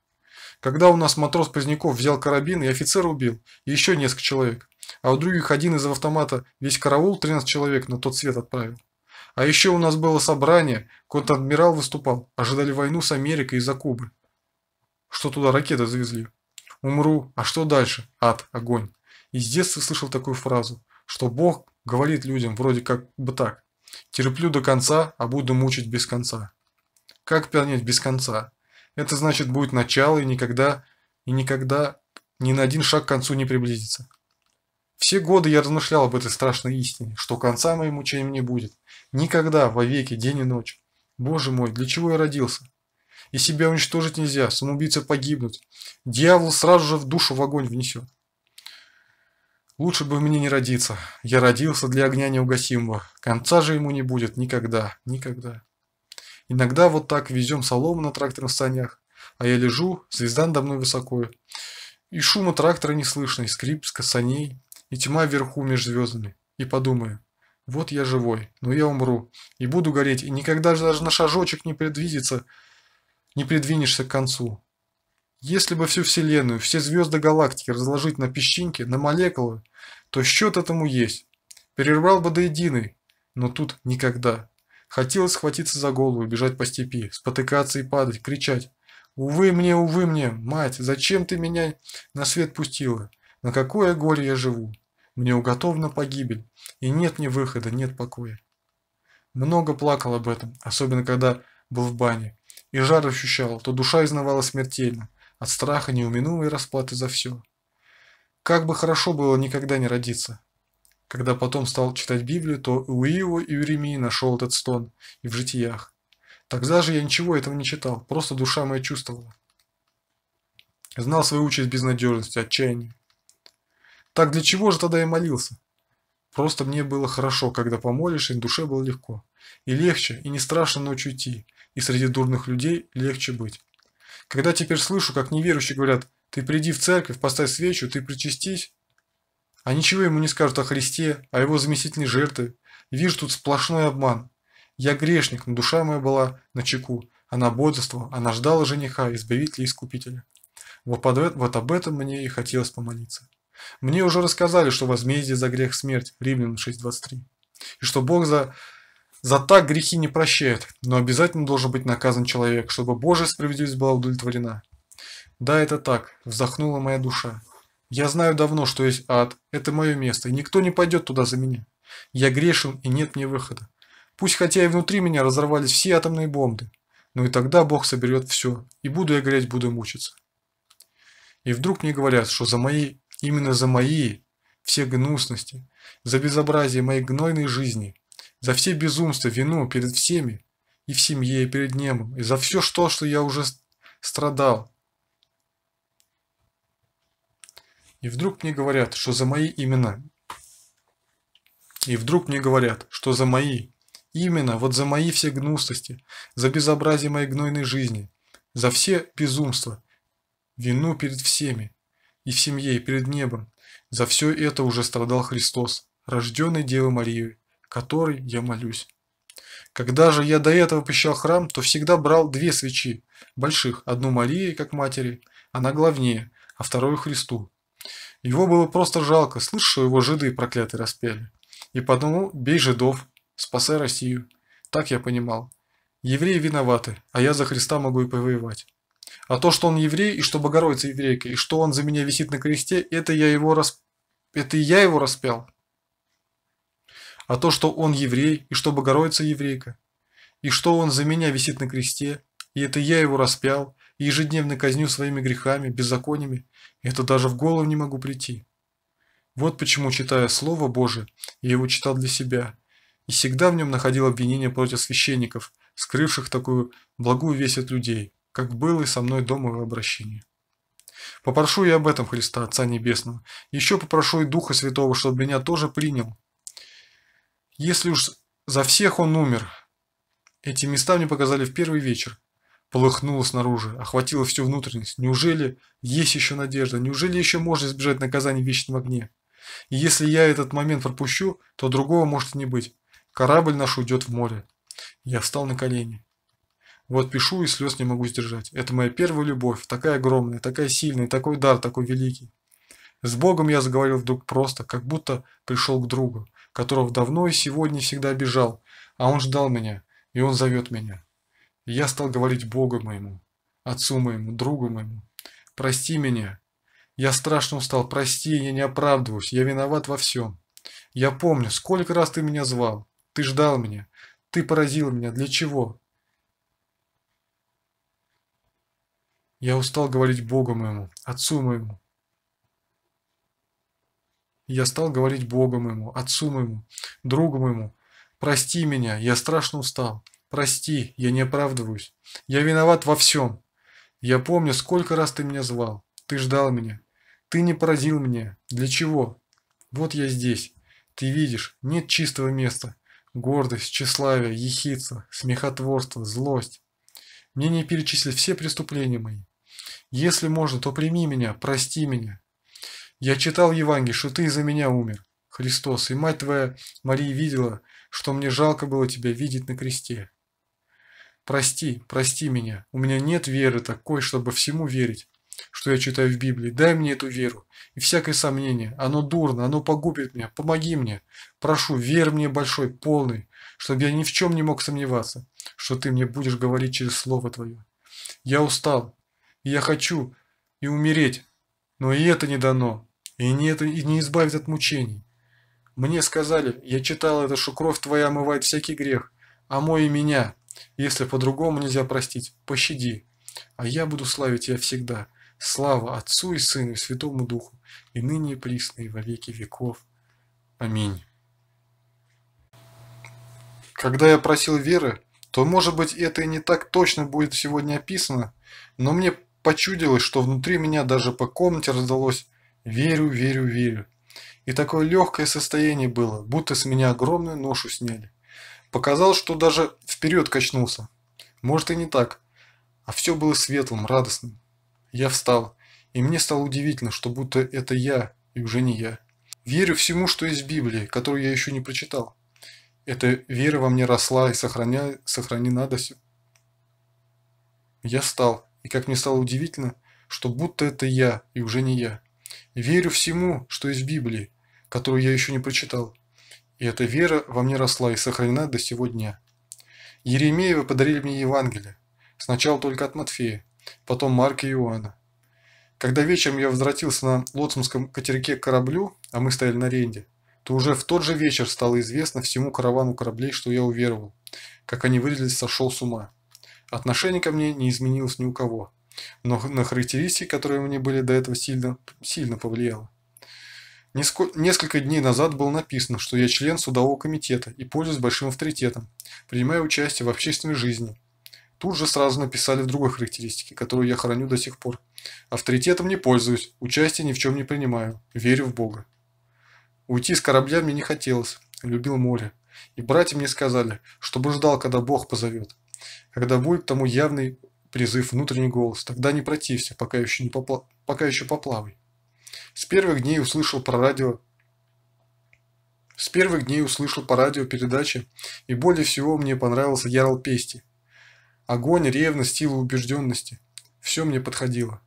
Когда у нас матрос Поздняков взял карабин и офицера убил, и еще несколько человек, а у других один из автомата весь караул 13 человек на тот свет отправил. А еще у нас было собрание, контр-адмирал выступал, ожидали войну с Америкой из-за Кубы. Что туда ракеты завезли? Умру, а что дальше? Ад, огонь. И с детства слышал такую фразу, что Бог говорит людям вроде как бы так. Терплю до конца, а буду мучить без конца. Как понять без конца? Это значит будет начало и никогда, и никогда ни на один шаг к концу не приблизится. Все годы я размышлял об этой страшной истине, что конца моим мучениям не будет, Никогда, во веки, день и ночь. Боже мой, для чего я родился? И себя уничтожить нельзя, самоубийца погибнуть. Дьявол сразу же в душу в огонь внесет. Лучше бы мне не родиться. Я родился для огня неугасимого. Конца же ему не будет никогда, никогда. Иногда вот так везем солому на тракторных санях, а я лежу, звезда надо мной высоко. И шума трактора не слышно, и скрип саней, и тьма вверху между звездами. И подумаю, вот я живой, но я умру. И буду гореть, и никогда даже на шажочек не предвидится, не предвинешься к концу. Если бы всю Вселенную, все звезды галактики разложить на песчинки, на молекулы, то счет этому есть. Перервал бы до единой, но тут никогда. Хотелось схватиться за голову бежать по степи, спотыкаться и падать, кричать. «Увы мне, увы мне, мать, зачем ты меня на свет пустила? На какое горе я живу?» Мне уготована погибель, и нет ни выхода, нет покоя. Много плакал об этом, особенно когда был в бане, и жар ощущал, то душа изнывала смертельно от страха неуминуемой расплаты за все. Как бы хорошо было никогда не родиться. Когда потом стал читать Библию, то у Иова и Уремии нашел этот стон, и в житиях. Тогда же я ничего этого не читал, просто душа моя чувствовала. Знал свою участь безнадежности, отчаяния. Так для чего же тогда я молился? Просто мне было хорошо, когда помолишься, и душе было легко. И легче, и не страшно ночью идти, и среди дурных людей легче быть. Когда теперь слышу, как неверующие говорят, ты приди в церковь, поставь свечу, ты причастись, а ничего ему не скажут о Христе, о его заместительной жертве. Вижу тут сплошной обман. Я грешник, но душа моя была на чеку. Она бодрствовала, она ждала жениха, избавителя и искупителя. вот об этом мне и хотелось помолиться. Мне уже рассказали, что возмездие за грех смерть, Римлян 6.23, и что Бог за, за так грехи не прощает, но обязательно должен быть наказан человек, чтобы Божья справедливость была удовлетворена. Да, это так, вздохнула моя душа. Я знаю давно, что есть ад, это мое место, и никто не пойдет туда за меня. Я грешен, и нет мне выхода. Пусть хотя и внутри меня разорвались все атомные бомбы, но и тогда Бог соберет все, и буду я гореть, буду мучиться. И вдруг мне говорят, что за моей Именно за мои все гнусности, за безобразие моей гнойной жизни, за все безумства, вину перед всеми, и в семье, и перед небом, и за все то, что я уже страдал. И вдруг мне говорят, что за мои имена. И вдруг мне говорят, что за мои. Именно вот за мои все гнусности, за безобразие моей гнойной жизни, за все безумства, вину перед всеми, и в семье, и перед небом. За все это уже страдал Христос, рожденный Девой Марией, которой я молюсь. Когда же я до этого посещал храм, то всегда брал две свечи, больших, одну Марии, как матери, она главнее, а вторую Христу. Его было просто жалко, слышишь, что его жиды проклятые распяли. И подумал, бей жидов, спасай Россию. Так я понимал. Евреи виноваты, а я за Христа могу и повоевать. А то, что он еврей, и что Богородица еврейка, и что он за меня висит на кресте, это я его, рас, это и я его распял. А то, что он еврей, и что Богородица еврейка, и что он за меня висит на кресте, и это я его распял, и ежедневно казню своими грехами, беззакониями, это даже в голову не могу прийти. Вот почему, читая Слово Божие, я его читал для себя, и всегда в нем находил обвинения против священников, скрывших такую благую весть от людей как было и со мной дома в обращении. Попрошу я об этом Христа, Отца Небесного. Еще попрошу и Духа Святого, чтобы меня тоже принял. Если уж за всех он умер. Эти места мне показали в первый вечер. Полыхнуло снаружи, охватило всю внутренность. Неужели есть еще надежда? Неужели еще можно избежать наказания в вечном огне? И если я этот момент пропущу, то другого может не быть. Корабль наш уйдет в море. Я встал на колени. Вот пишу и слез не могу сдержать. Это моя первая любовь, такая огромная, такая сильная, такой дар, такой великий. С Богом я заговорил вдруг просто, как будто пришел к другу, которого давно и сегодня всегда обижал, а он ждал меня, и он зовет меня. И я стал говорить Богу моему, отцу моему, другу моему, прости меня. Я страшно устал, прости, я не оправдываюсь, я виноват во всем. Я помню, сколько раз ты меня звал, ты ждал меня, ты поразил меня, для чего? Я устал говорить Богу моему, Отцу моему. Я стал говорить Богу моему, Отцу моему, другу моему. Прости меня, я страшно устал. Прости, я не оправдываюсь. Я виноват во всем. Я помню, сколько раз ты меня звал. Ты ждал меня. Ты не поразил меня. Для чего? Вот я здесь. Ты видишь, нет чистого места. Гордость, тщеславие, ехидство, смехотворство, злость. Мне не перечислить все преступления мои. Если можно, то прими меня, прости меня. Я читал Евангелие, что ты из за меня умер, Христос, и мать твоя Мария видела, что мне жалко было тебя видеть на кресте. Прости, прости меня. У меня нет веры такой, чтобы всему верить, что я читаю в Библии. Дай мне эту веру. И всякое сомнение. Оно дурно, оно погубит меня. Помоги мне. Прошу, верь мне большой, полный, чтобы я ни в чем не мог сомневаться, что ты мне будешь говорить через слово твое. Я устал, и я хочу и умереть, но и это не дано, и не это и не избавит от мучений. Мне сказали, я читал это, что кровь твоя омывает всякий грех, а мой и меня, если по-другому нельзя простить, пощади. А я буду славить тебя всегда. Слава Отцу и Сыну и Святому Духу, и ныне и присно, и во веки веков. Аминь. Когда я просил Веры, то, может быть, это и не так точно будет сегодня описано, но мне почудилось, что внутри меня даже по комнате раздалось «верю, верю, верю». И такое легкое состояние было, будто с меня огромную ношу сняли. Показалось, что даже вперед качнулся. Может и не так. А все было светлым, радостным. Я встал, и мне стало удивительно, что будто это я и уже не я. Верю всему, что из Библии, которую я еще не прочитал. Эта вера во мне росла и сохраня... сохранена до сих я стал, и как мне стало удивительно, что будто это я и уже не я. Верю всему, что есть в Библии, которую я еще не прочитал. И эта вера во мне росла и сохранена до сего дня. Еремеевы подарили мне Евангелие. Сначала только от Матфея, потом Марка и Иоанна. Когда вечером я возвратился на лоцманском катерике к кораблю, а мы стояли на ренде, то уже в тот же вечер стало известно всему каравану кораблей, что я уверовал, как они выразились, сошел с ума. Отношение ко мне не изменилось ни у кого, но на характеристики, которые мне были до этого, сильно, сильно повлияло. Несколько дней назад было написано, что я член судового комитета и пользуюсь большим авторитетом, принимая участие в общественной жизни. Тут же сразу написали в другой характеристике, которую я храню до сих пор. Авторитетом не пользуюсь, участия ни в чем не принимаю, верю в Бога. Уйти с корабля мне не хотелось, любил море. И братья мне сказали, чтобы ждал, когда Бог позовет. Когда будет тому явный призыв, внутренний голос, тогда не протився, пока еще, не попла... пока еще поплавай. С первых дней услышал про радио с первых дней услышал по радио передачи, и более всего мне понравился ярл пести. Огонь, ревность, сила убежденности. Все мне подходило.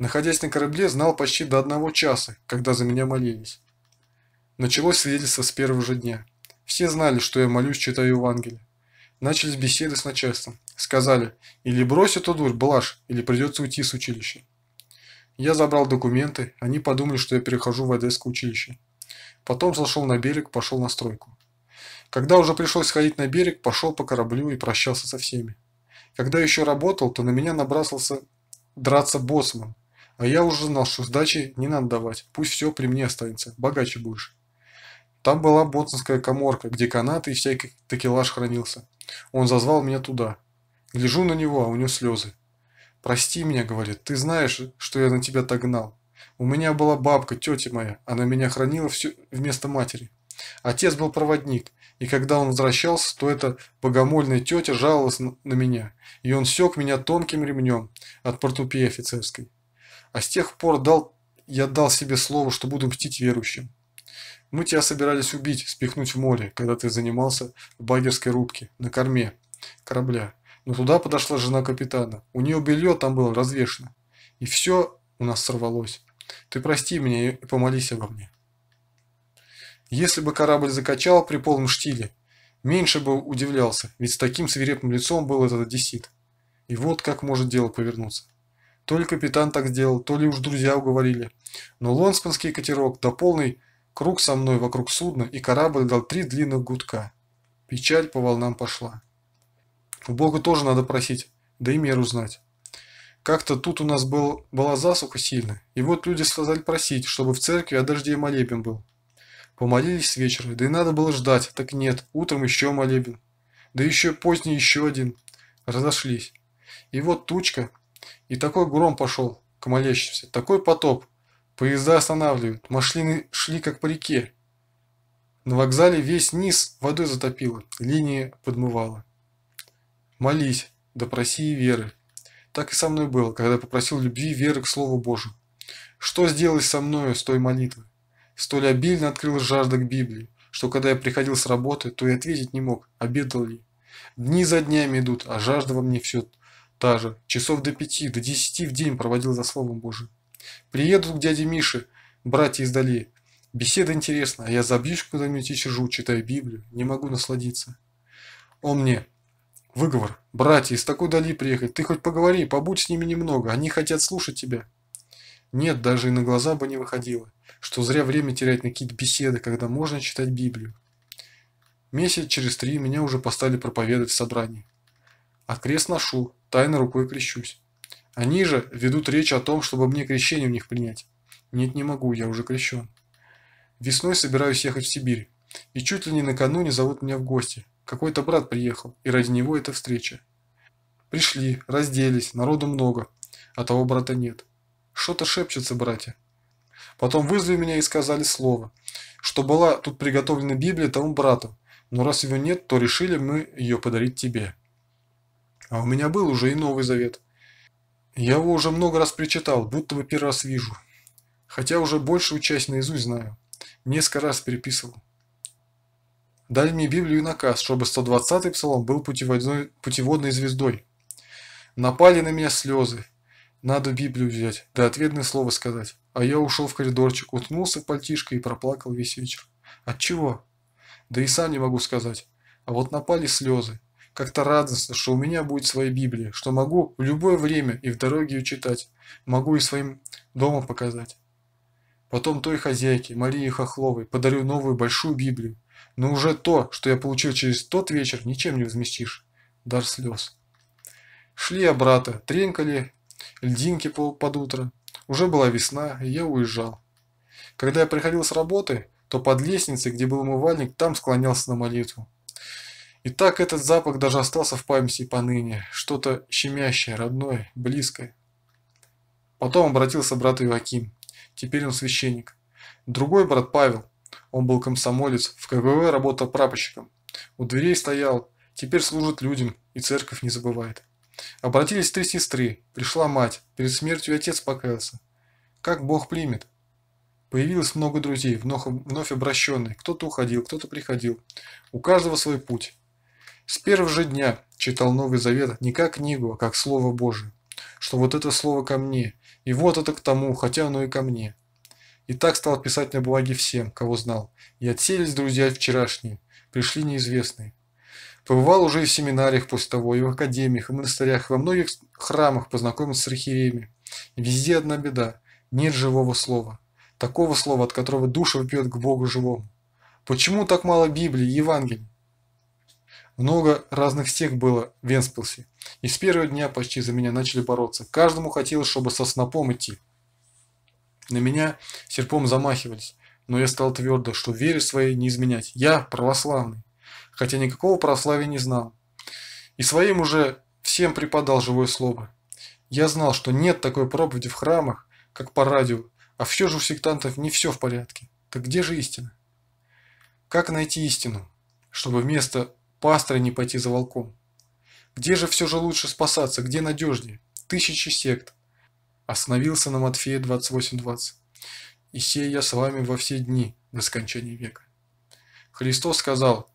Находясь на корабле, знал почти до одного часа, когда за меня молились. Началось свидетельство с первого же дня. Все знали, что я молюсь, читаю Евангелие. Начались беседы с начальством. Сказали, или брось эту дурь, блажь, или придется уйти с училища. Я забрал документы, они подумали, что я перехожу в Одесское училище. Потом зашел на берег, пошел на стройку. Когда уже пришлось сходить на берег, пошел по кораблю и прощался со всеми. Когда еще работал, то на меня набрасывался драться боссман. А я уже знал, что сдачи не надо давать, пусть все при мне останется, богаче будешь. Там была боцманская коморка, где канаты и всякий такелаж хранился. Он зазвал меня туда. Гляжу на него, а у него слезы. «Прости меня», — говорит, — «ты знаешь, что я на тебя так гнал. У меня была бабка, тетя моя, она меня хранила все вместо матери. Отец был проводник, и когда он возвращался, то эта богомольная тетя жаловалась на меня, и он сёк меня тонким ремнем от портупеи офицерской. А с тех пор дал, я дал себе слово, что буду мстить верующим. Мы тебя собирались убить, спихнуть в море, когда ты занимался в багерской рубке, на корме корабля. Но туда подошла жена капитана. У нее белье там было развешено. И все у нас сорвалось. Ты прости меня и помолись обо мне. Если бы корабль закачал при полном штиле, меньше бы удивлялся, ведь с таким свирепым лицом был этот одессит. И вот как может дело повернуться. То ли капитан так сделал, то ли уж друзья уговорили. Но лонспанский катерок до полной Круг со мной вокруг судна, и корабль дал три длинных гудка. Печаль по волнам пошла. У Бога тоже надо просить, да и меру знать. Как-то тут у нас был, была засуха сильная, и вот люди сказали просить, чтобы в церкви о дожде молебен был. Помолились с вечера, да и надо было ждать, так нет, утром еще молебен. Да еще поздний еще один. Разошлись. И вот тучка, и такой гром пошел к молящимся, такой потоп, Поезда останавливают, машины шли как по реке. На вокзале весь низ водой затопило, линия подмывала. Молись, да проси и веры. Так и со мной было, когда попросил любви веры к Слову Божию. Что сделалось со мною с той молитвы? Столь обильно открылась жажда к Библии, что когда я приходил с работы, то и ответить не мог, обедал ли. Дни за днями идут, а жажда во мне все та же. Часов до пяти, до десяти в день проводил за Словом Божиим. Приедут к дяде Мише, братья издали. Беседа интересна, а я забьюсь куда-нибудь и сижу, читаю Библию, не могу насладиться. Он мне, выговор, братья, из такой дали приехать, ты хоть поговори, побудь с ними немного, они хотят слушать тебя. Нет, даже и на глаза бы не выходило, что зря время терять на какие-то беседы, когда можно читать Библию. Месяц через три меня уже поставили проповедовать в собрании. А крест ношу, тайно рукой крещусь. Они же ведут речь о том, чтобы мне крещение у них принять. Нет, не могу, я уже крещен. Весной собираюсь ехать в Сибирь. И чуть ли не накануне зовут меня в гости. Какой-то брат приехал, и ради него эта встреча. Пришли, разделись, народу много, а того брата нет. Что-то шепчется, братья. Потом вызвали меня и сказали слово, что была тут приготовлена Библия тому брату, но раз ее нет, то решили мы ее подарить тебе. А у меня был уже и Новый Завет. Я его уже много раз причитал, будто бы первый раз вижу. Хотя уже большую часть наизусть знаю. Несколько раз переписывал. Дали мне Библию и наказ, чтобы 120-й псалом был путеводной, путеводной звездой. Напали на меня слезы. Надо Библию взять, да ответное слово сказать. А я ушел в коридорчик, уткнулся в пальтишко и проплакал весь вечер. От чего? Да и сам не могу сказать. А вот напали слезы. Как-то радостно, что у меня будет своя Библия, что могу в любое время и в дороге ее читать, могу и своим дома показать. Потом той хозяйке, Марии Хохловой, подарю новую большую Библию. Но уже то, что я получил через тот вечер, ничем не возместишь. Дар слез. Шли обратно, тренькали, льдинки под утро. Уже была весна, и я уезжал. Когда я приходил с работы, то под лестницей, где был умывальник, там склонялся на молитву. И так этот запах даже остался в памяти поныне, что-то щемящее, родное, близкое. Потом обратился брат Иоаким, теперь он священник. Другой брат Павел, он был комсомолец, в КГВ работал прапорщиком. У дверей стоял, теперь служит людям и церковь не забывает. Обратились три сестры, пришла мать, перед смертью отец покаялся. Как Бог примет? Появилось много друзей, вновь, вновь обращенные, кто-то уходил, кто-то приходил. У каждого свой путь. С первого же дня читал Новый Завет не как книгу, а как Слово Божие, что вот это Слово ко мне, и вот это к тому, хотя оно и ко мне. И так стал писать на бумаге всем, кого знал, и отселись друзья вчерашние, пришли неизвестные. Побывал уже и в семинариях после того, и в академиях, и в монастырях, и во многих храмах познакомился с архиереями. И везде одна беда – нет живого слова. Такого слова, от которого душа впьет к Богу живому. Почему так мало Библии и Евангелия? Много разных сект было в Венспилсе. И с первого дня почти за меня начали бороться. Каждому хотелось, чтобы со снопом идти. На меня серпом замахивались. Но я стал твердо, что вере своей не изменять. Я православный. Хотя никакого православия не знал. И своим уже всем преподал живое слово. Я знал, что нет такой проповеди в храмах, как по радио, а все же у сектантов не все в порядке. Так где же истина? Как найти истину, чтобы вместо пасторы не пойти за волком. Где же все же лучше спасаться, где надежнее? Тысячи сект. Остановился на Матфея 28.20. «И сей я с вами во все дни до скончания века». Христос сказал,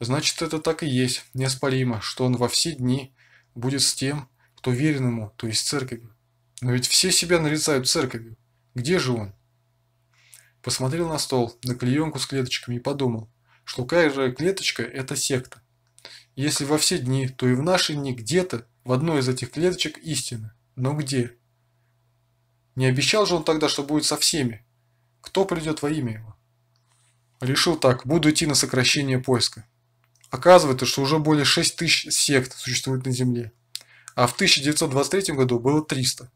«Значит, это так и есть, неоспоримо, что Он во все дни будет с тем, кто верен Ему, то есть церковью. Но ведь все себя нарицают церковью. Где же Он?» Посмотрел на стол, на клеенку с клеточками и подумал, что каждая клеточка – это секта. Если во все дни, то и в наши дни где-то в одной из этих клеточек истина. Но где? Не обещал же он тогда, что будет со всеми. Кто придет во имя его? Решил так, буду идти на сокращение поиска. Оказывается, что уже более 6 тысяч сект существует на Земле. А в 1923 году было 300.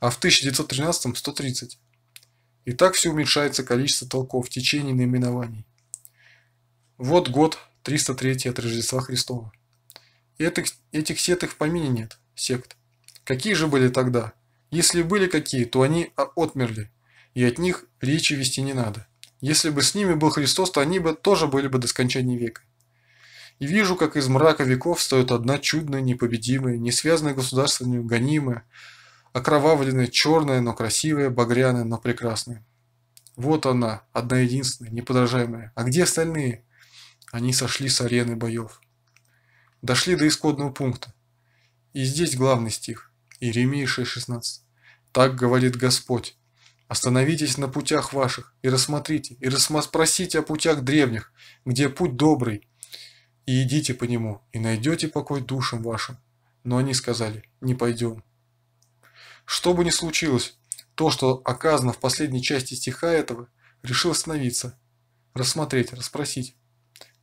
А в 1913 – 130. И так все уменьшается количество толков, течений, наименований. Вот год 303 от Рождества Христова. Этих, этих сеток в помине нет, сект. Какие же были тогда? Если были какие, то они а, отмерли, и от них речи вести не надо. Если бы с ними был Христос, то они бы тоже были бы до скончания века. И вижу, как из мрака веков встает одна чудная, непобедимая, несвязанная государственную, гонимая, окровавленная, черная, но красивая, багряная, но прекрасная. Вот она, одна единственная, неподражаемая. А где остальные? Они сошли с арены боев. Дошли до исходного пункта. И здесь главный стих. Иеремия 6.16. «Так говорит Господь, Остановитесь на путях ваших и рассмотрите, и расспросите о путях древних, где путь добрый, и идите по нему, и найдете покой душам вашим. Но они сказали, не пойдем. Что бы ни случилось, то, что оказано в последней части стиха этого, решил остановиться, рассмотреть, расспросить.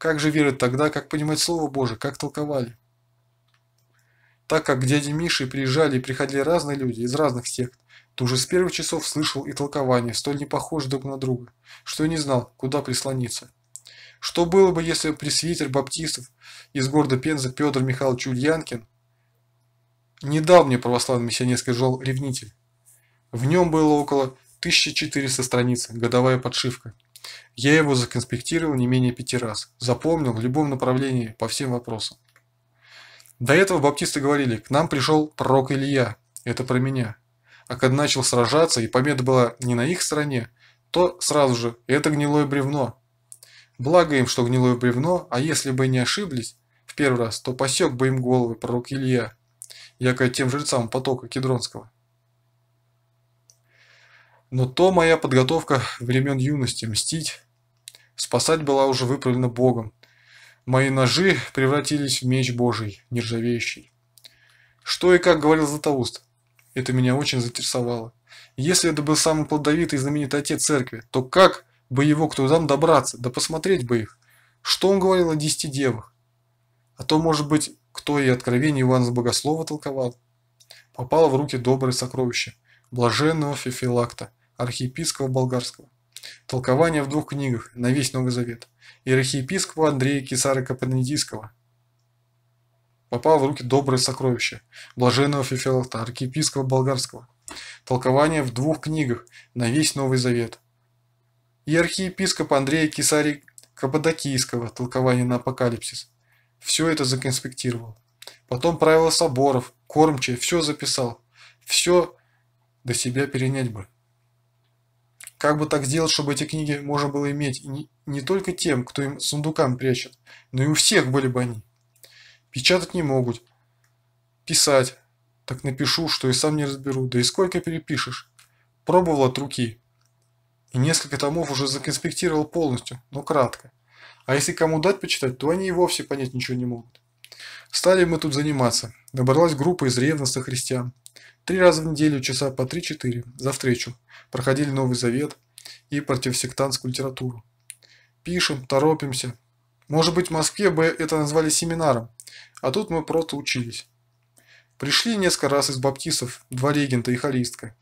Как же верить тогда, как понимать Слово Божие, как толковали? Так как к дяде Мише приезжали и приходили разные люди из разных сект, то уже с первых часов слышал и толкование, столь не похожи друг на друга, что и не знал, куда прислониться. Что было бы, если пресвитер баптистов из города Пенза Петр Михайлович Ульянкин не дал мне православный миссионерский журнал «Ревнитель». В нем было около 1400 страниц, годовая подшивка. Я его законспектировал не менее пяти раз, запомнил в любом направлении по всем вопросам. До этого баптисты говорили, к нам пришел пророк Илья, это про меня. А когда начал сражаться, и победа была не на их стороне, то сразу же это гнилое бревно. Благо им, что гнилое бревно, а если бы не ошиблись в первый раз, то посек бы им головы пророк Илья, якобы тем жрецам потока Кедронского. Но то моя подготовка времен юности мстить, спасать была уже выправлена Богом. Мои ножи превратились в меч Божий, нержавеющий. Что и как говорил Златоуст, это меня очень заинтересовало. Если это был самый плодовитый и знаменитый отец церкви, то как бы его к трудам добраться, да посмотреть бы их? Что он говорил о десяти девах? А то, может быть, кто и откровение Иоанна Богослова толковал? Попало в руки доброе сокровище, блаженного Фефилакта – архиепископа болгарского. Толкование в двух книгах на весь Новый Завет. И архиепископа Андрея Кесара Капонидийского Попал в руки доброе сокровище блаженного Фефелота архиепископа болгарского. Толкование в двух книгах на весь Новый Завет. И архиепископа Андрея Кисари Каппадокийского толкование на апокалипсис. Все это законспектировал. Потом правила соборов, кормчие, все записал. Все до себя перенять бы. Как бы так сделать, чтобы эти книги можно было иметь не, не только тем, кто им сундукам прячет, но и у всех были бы они. Печатать не могут. Писать. Так напишу, что и сам не разберу. Да и сколько перепишешь? Пробовал от руки. И несколько томов уже законспектировал полностью, но кратко. А если кому дать почитать, то они и вовсе понять ничего не могут. Стали мы тут заниматься. Добралась группа из ревностных христиан. Три раза в неделю часа по 3-4 за встречу проходили Новый Завет и противосектантскую литературу. Пишем, торопимся. Может быть, в Москве бы это назвали семинаром, а тут мы просто учились. Пришли несколько раз из баптистов, два регента и хористка.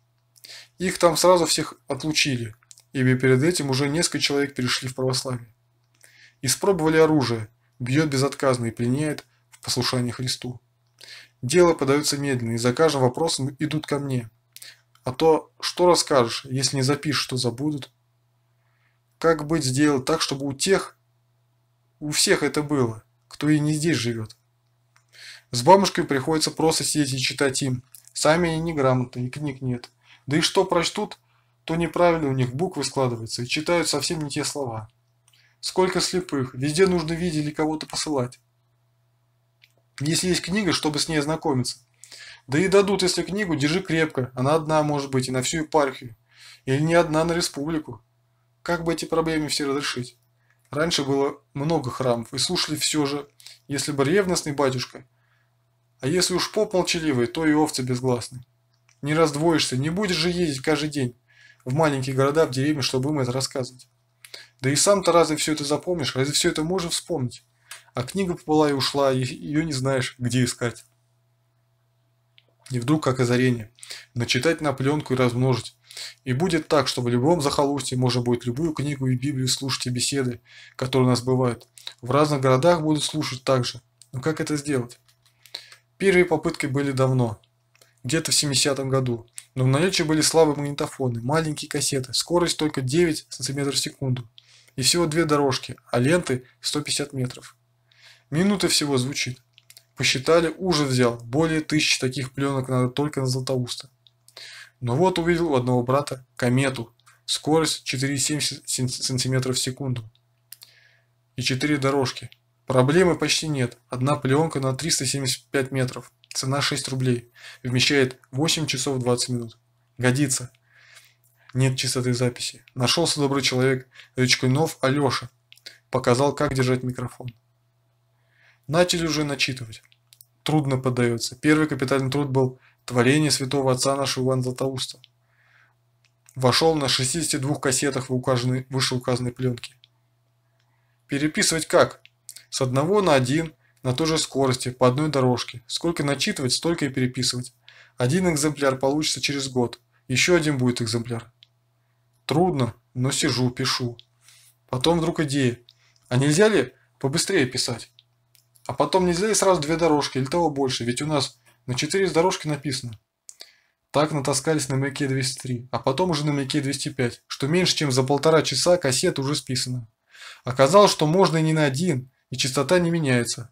Их там сразу всех отлучили, ибо перед этим уже несколько человек перешли в православие. Испробовали оружие, бьет безотказно и пленяет в послушании Христу. Дело подается медленно, и за каждым вопросом идут ко мне. А то что расскажешь, если не запишешь, что забудут? Как быть сделать так, чтобы у тех, у всех это было, кто и не здесь живет? С бабушкой приходится просто сидеть и читать им. Сами они неграмотны, и книг нет. Да и что прочтут, то неправильно у них буквы складываются и читают совсем не те слова. Сколько слепых, везде нужно видеть или кого-то посылать если есть книга, чтобы с ней ознакомиться. Да и дадут, если книгу, держи крепко, она одна может быть и на всю епархию, или не одна на республику. Как бы эти проблемы все разрешить? Раньше было много храмов, и слушали все же, если бы ревностный батюшка. А если уж поп молчаливый, то и овцы безгласны. Не раздвоишься, не будешь же ездить каждый день в маленькие города, в деревни, чтобы им это рассказывать. Да и сам-то разве все это запомнишь, разве все это можешь вспомнить? А книга попала и ушла, и ее не знаешь, где искать. И вдруг как озарение. Начитать на пленку и размножить. И будет так, что в любом захолустье можно будет любую книгу и Библию слушать и беседы, которые у нас бывают. В разных городах будут слушать также. Но как это сделать? Первые попытки были давно, где-то в 70-м году, но в наличии были слабые магнитофоны, маленькие кассеты, скорость только 9 см в секунду и всего две дорожки, а ленты 150 метров. Минуты всего звучит. Посчитали, ужин взял. Более тысячи таких пленок надо только на Златоуста. Но вот увидел у одного брата комету. Скорость 4,7 см в секунду. И 4 дорожки. Проблемы почти нет. Одна пленка на 375 метров. Цена 6 рублей. Вмещает 8 часов 20 минут. Годится. Нет чистоты записи. Нашелся добрый человек Рычкунов Алеша. Показал, как держать микрофон. Начали уже начитывать. Трудно поддается. Первый капитальный труд был «Творение святого отца нашего Ивана Златоуста». Вошел на 62 кассетах в указанной, вышеуказанной пленке. Переписывать как? С одного на один, на той же скорости, по одной дорожке. Сколько начитывать, столько и переписывать. Один экземпляр получится через год. Еще один будет экземпляр. Трудно, но сижу, пишу. Потом вдруг идея. А нельзя ли побыстрее писать? А потом нельзя ли сразу две дорожки или того больше, ведь у нас на четыре дорожки написано. Так натаскались на маяке 203, а потом уже на маяке 205, что меньше, чем за полтора часа кассета уже списана. Оказалось, что можно и не на один, и частота не меняется.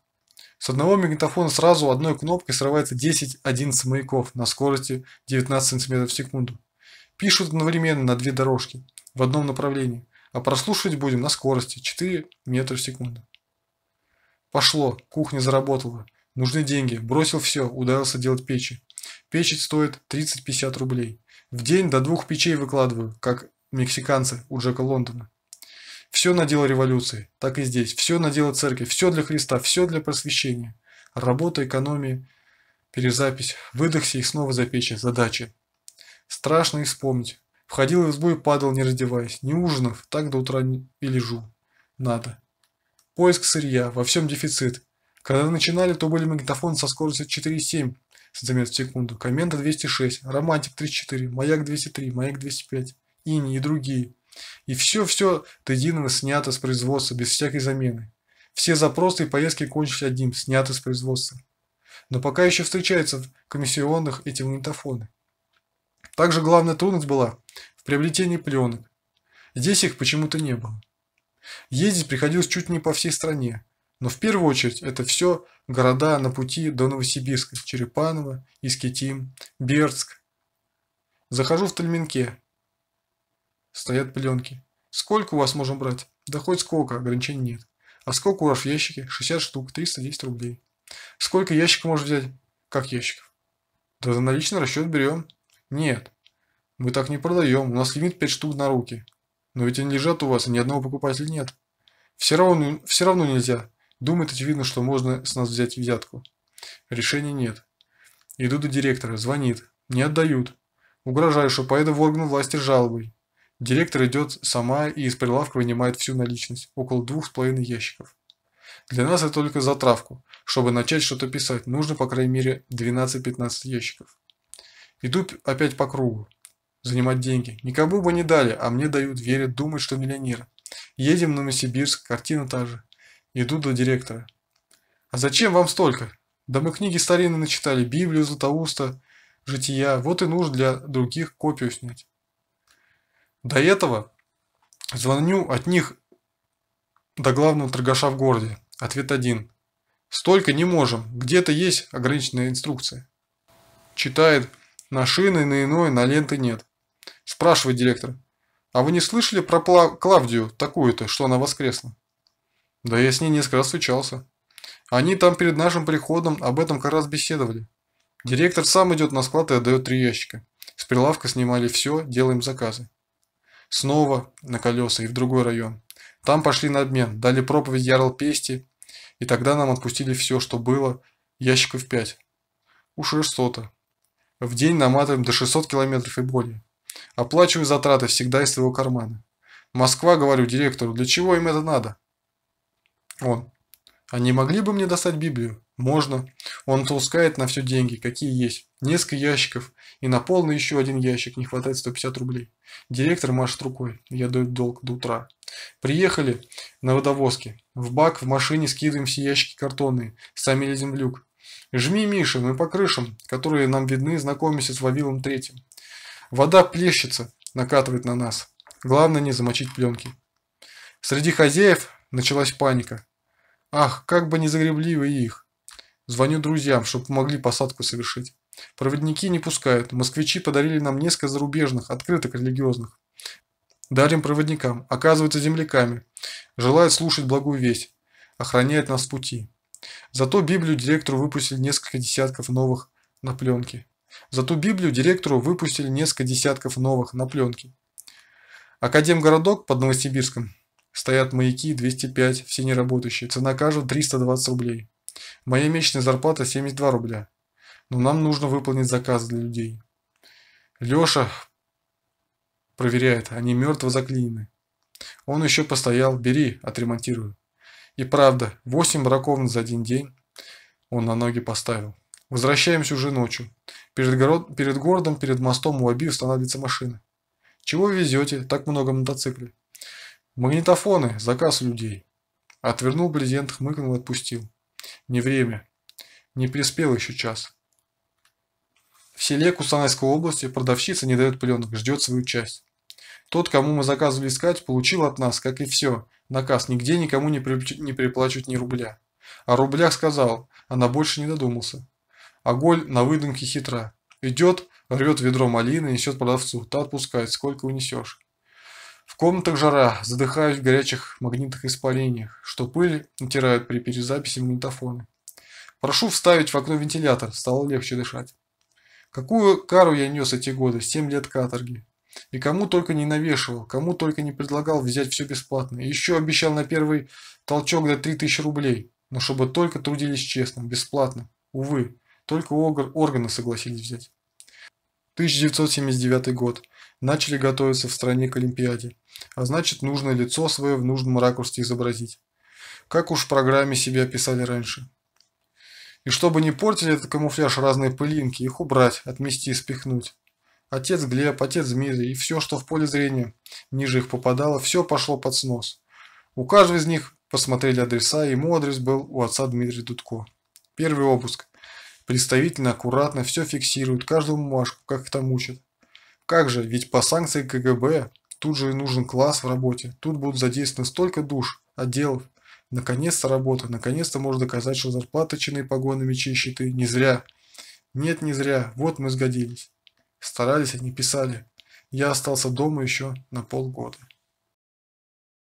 С одного магнитофона сразу одной кнопкой срывается 10-11 маяков на скорости 19 см в секунду. Пишут одновременно на две дорожки в одном направлении, а прослушивать будем на скорости 4 метра в секунду. Пошло, кухня заработала. Нужны деньги. Бросил все, ударился делать печи. Печь стоит 30-50 рублей. В день до двух печей выкладываю, как мексиканцы у Джека Лондона. Все на дело революции, так и здесь. Все на дело церкви, все для Христа, все для просвещения. Работа, экономия, перезапись, выдохся и снова за печи, задачи. Страшно и вспомнить. Входил в избу и падал, не раздеваясь. Не ужинав, так до утра и лежу. Надо. Поиск сырья, во всем дефицит. Когда начинали, то были магнитофоны со скоростью 4,7 см в секунду, комента 206, романтик 34, маяк 203, маяк 205, ини и другие. И все-все до единого снято с производства, без всякой замены. Все запросы и поездки кончились одним, сняты с производства. Но пока еще встречаются в комиссионных эти магнитофоны. Также главная трудность была в приобретении пленок. Здесь их почему-то не было. Ездить приходилось чуть не по всей стране, но в первую очередь это все города на пути до Новосибирска, Черепаново, Искитим, Бердск. Захожу в Тальменке. Стоят пленки. Сколько у вас можем брать? Да хоть сколько, ограничений нет. А сколько у вас в ящике? 60 штук, 310 рублей. Сколько ящиков можешь взять? Как ящиков? Да за наличный расчет берем. Нет, мы так не продаем, у нас лимит 5 штук на руки. Но ведь они лежат у вас, и ни одного покупателя нет. Все равно, все равно нельзя. Думает, очевидно, что можно с нас взять взятку. Решения нет. Иду до директора, звонит. Не отдают. Угрожаю, что поеду в органы власти жалобой. Директор идет сама и из прилавка вынимает всю наличность, около двух с половиной ящиков. Для нас это только затравку. Чтобы начать что-то писать, нужно по крайней мере 12-15 ящиков. Иду опять по кругу занимать деньги. Никому бы не дали, а мне дают, верят, думают, что миллионер. Едем в Новосибирск, картина та же. Иду до директора. А зачем вам столько? Да мы книги старинные начитали, Библию, Златоуста, Жития. Вот и нужно для других копию снять. До этого звоню от них до главного торгаша в городе. Ответ один. Столько не можем, где-то есть ограниченная инструкция. Читает, на шины, на иной на ленты нет. Спрашивает директор. А вы не слышали про Пла Клавдию такую-то, что она воскресла? Да я с ней несколько раз встречался. Они там перед нашим приходом об этом как раз беседовали. Директор сам идет на склад и отдает три ящика. С прилавка снимали все, делаем заказы. Снова на колеса и в другой район. Там пошли на обмен, дали проповедь Ярл Пести, и тогда нам отпустили все, что было, ящиков 5. Уж и В день наматываем до 600 километров и более. Оплачиваю затраты всегда из своего кармана. Москва, говорю директору, для чего им это надо? Он. А не могли бы мне достать Библию? Можно. Он толскает на все деньги, какие есть. Несколько ящиков. И на полный еще один ящик. Не хватает 150 рублей. Директор машет рукой. Я даю долг до утра. Приехали на водовозке. В бак в машине скидываем все ящики картонные. Сами лезем в люк. Жми, Миша, мы по крышам, которые нам видны, знакомимся с Вавилом Третьим. Вода плещется, накатывает на нас. Главное не замочить пленки. Среди хозяев началась паника. Ах, как бы не загребли вы их. Звоню друзьям, чтобы помогли посадку совершить. Проводники не пускают. Москвичи подарили нам несколько зарубежных, открытых, религиозных. Дарим проводникам, оказываются земляками. Желают слушать благую весть. Охраняют нас в пути. Зато Библию директору выпустили несколько десятков новых на пленке. За ту Библию директору выпустили несколько десятков новых на пленке. Академгородок под Новосибирском. Стоят маяки 205, все неработающие. Цена каждого 320 рублей. Моя месячная зарплата 72 рубля. Но нам нужно выполнить заказ для людей. Леша проверяет, они мертво заклинены. Он еще постоял, бери, отремонтирую. И правда, 8 браковн за один день он на ноги поставил. Возвращаемся уже ночью. Перед, город, перед городом, перед мостом у Аби останавливается машина. Чего везете? Так много мотоциклей. Магнитофоны, заказ людей. Отвернул брезент, хмыкнул отпустил. Не время. Не приспел еще час. В селе Кустанайской области продавщица не дает пленок, ждет свою часть. Тот, кому мы заказывали искать, получил от нас, как и все, наказ нигде никому не, при... не переплачивать ни рубля. О рублях сказал, она больше не додумался. А на выдумке хитра. Идет, рвет ведро малины, несет продавцу. Та отпускает, сколько унесешь. В комнатах жара, задыхаюсь в горячих магнитных испарениях, что пыль натирают при перезаписи магнитофона. Прошу вставить в окно вентилятор, стало легче дышать. Какую кару я нес эти годы, 7 лет каторги. И кому только не навешивал, кому только не предлагал взять все бесплатно. И еще обещал на первый толчок до 3000 рублей, но чтобы только трудились честно, бесплатно. Увы, только органы согласились взять. 1979 год. Начали готовиться в стране к Олимпиаде. А значит, нужно лицо свое в нужном ракурсе изобразить. Как уж в программе себе описали раньше. И чтобы не портили этот камуфляж разные пылинки, их убрать, отмести и спихнуть. Отец Глеб, отец Дмитрий и все, что в поле зрения ниже их попадало, все пошло под снос. У каждого из них посмотрели адреса, и ему адрес был у отца Дмитрия Дудко. Первый обыск. Представительно, аккуратно, все фиксируют, каждую бумажку, как там учат. Как же, ведь по санкции КГБ тут же и нужен класс в работе, тут будут задействованы столько душ, отделов. Наконец-то работа, наконец-то можно доказать, что зарплаты чины погонами чьи щиты, не зря. Нет, не зря, вот мы сгодились. Старались, а не писали. Я остался дома еще на полгода.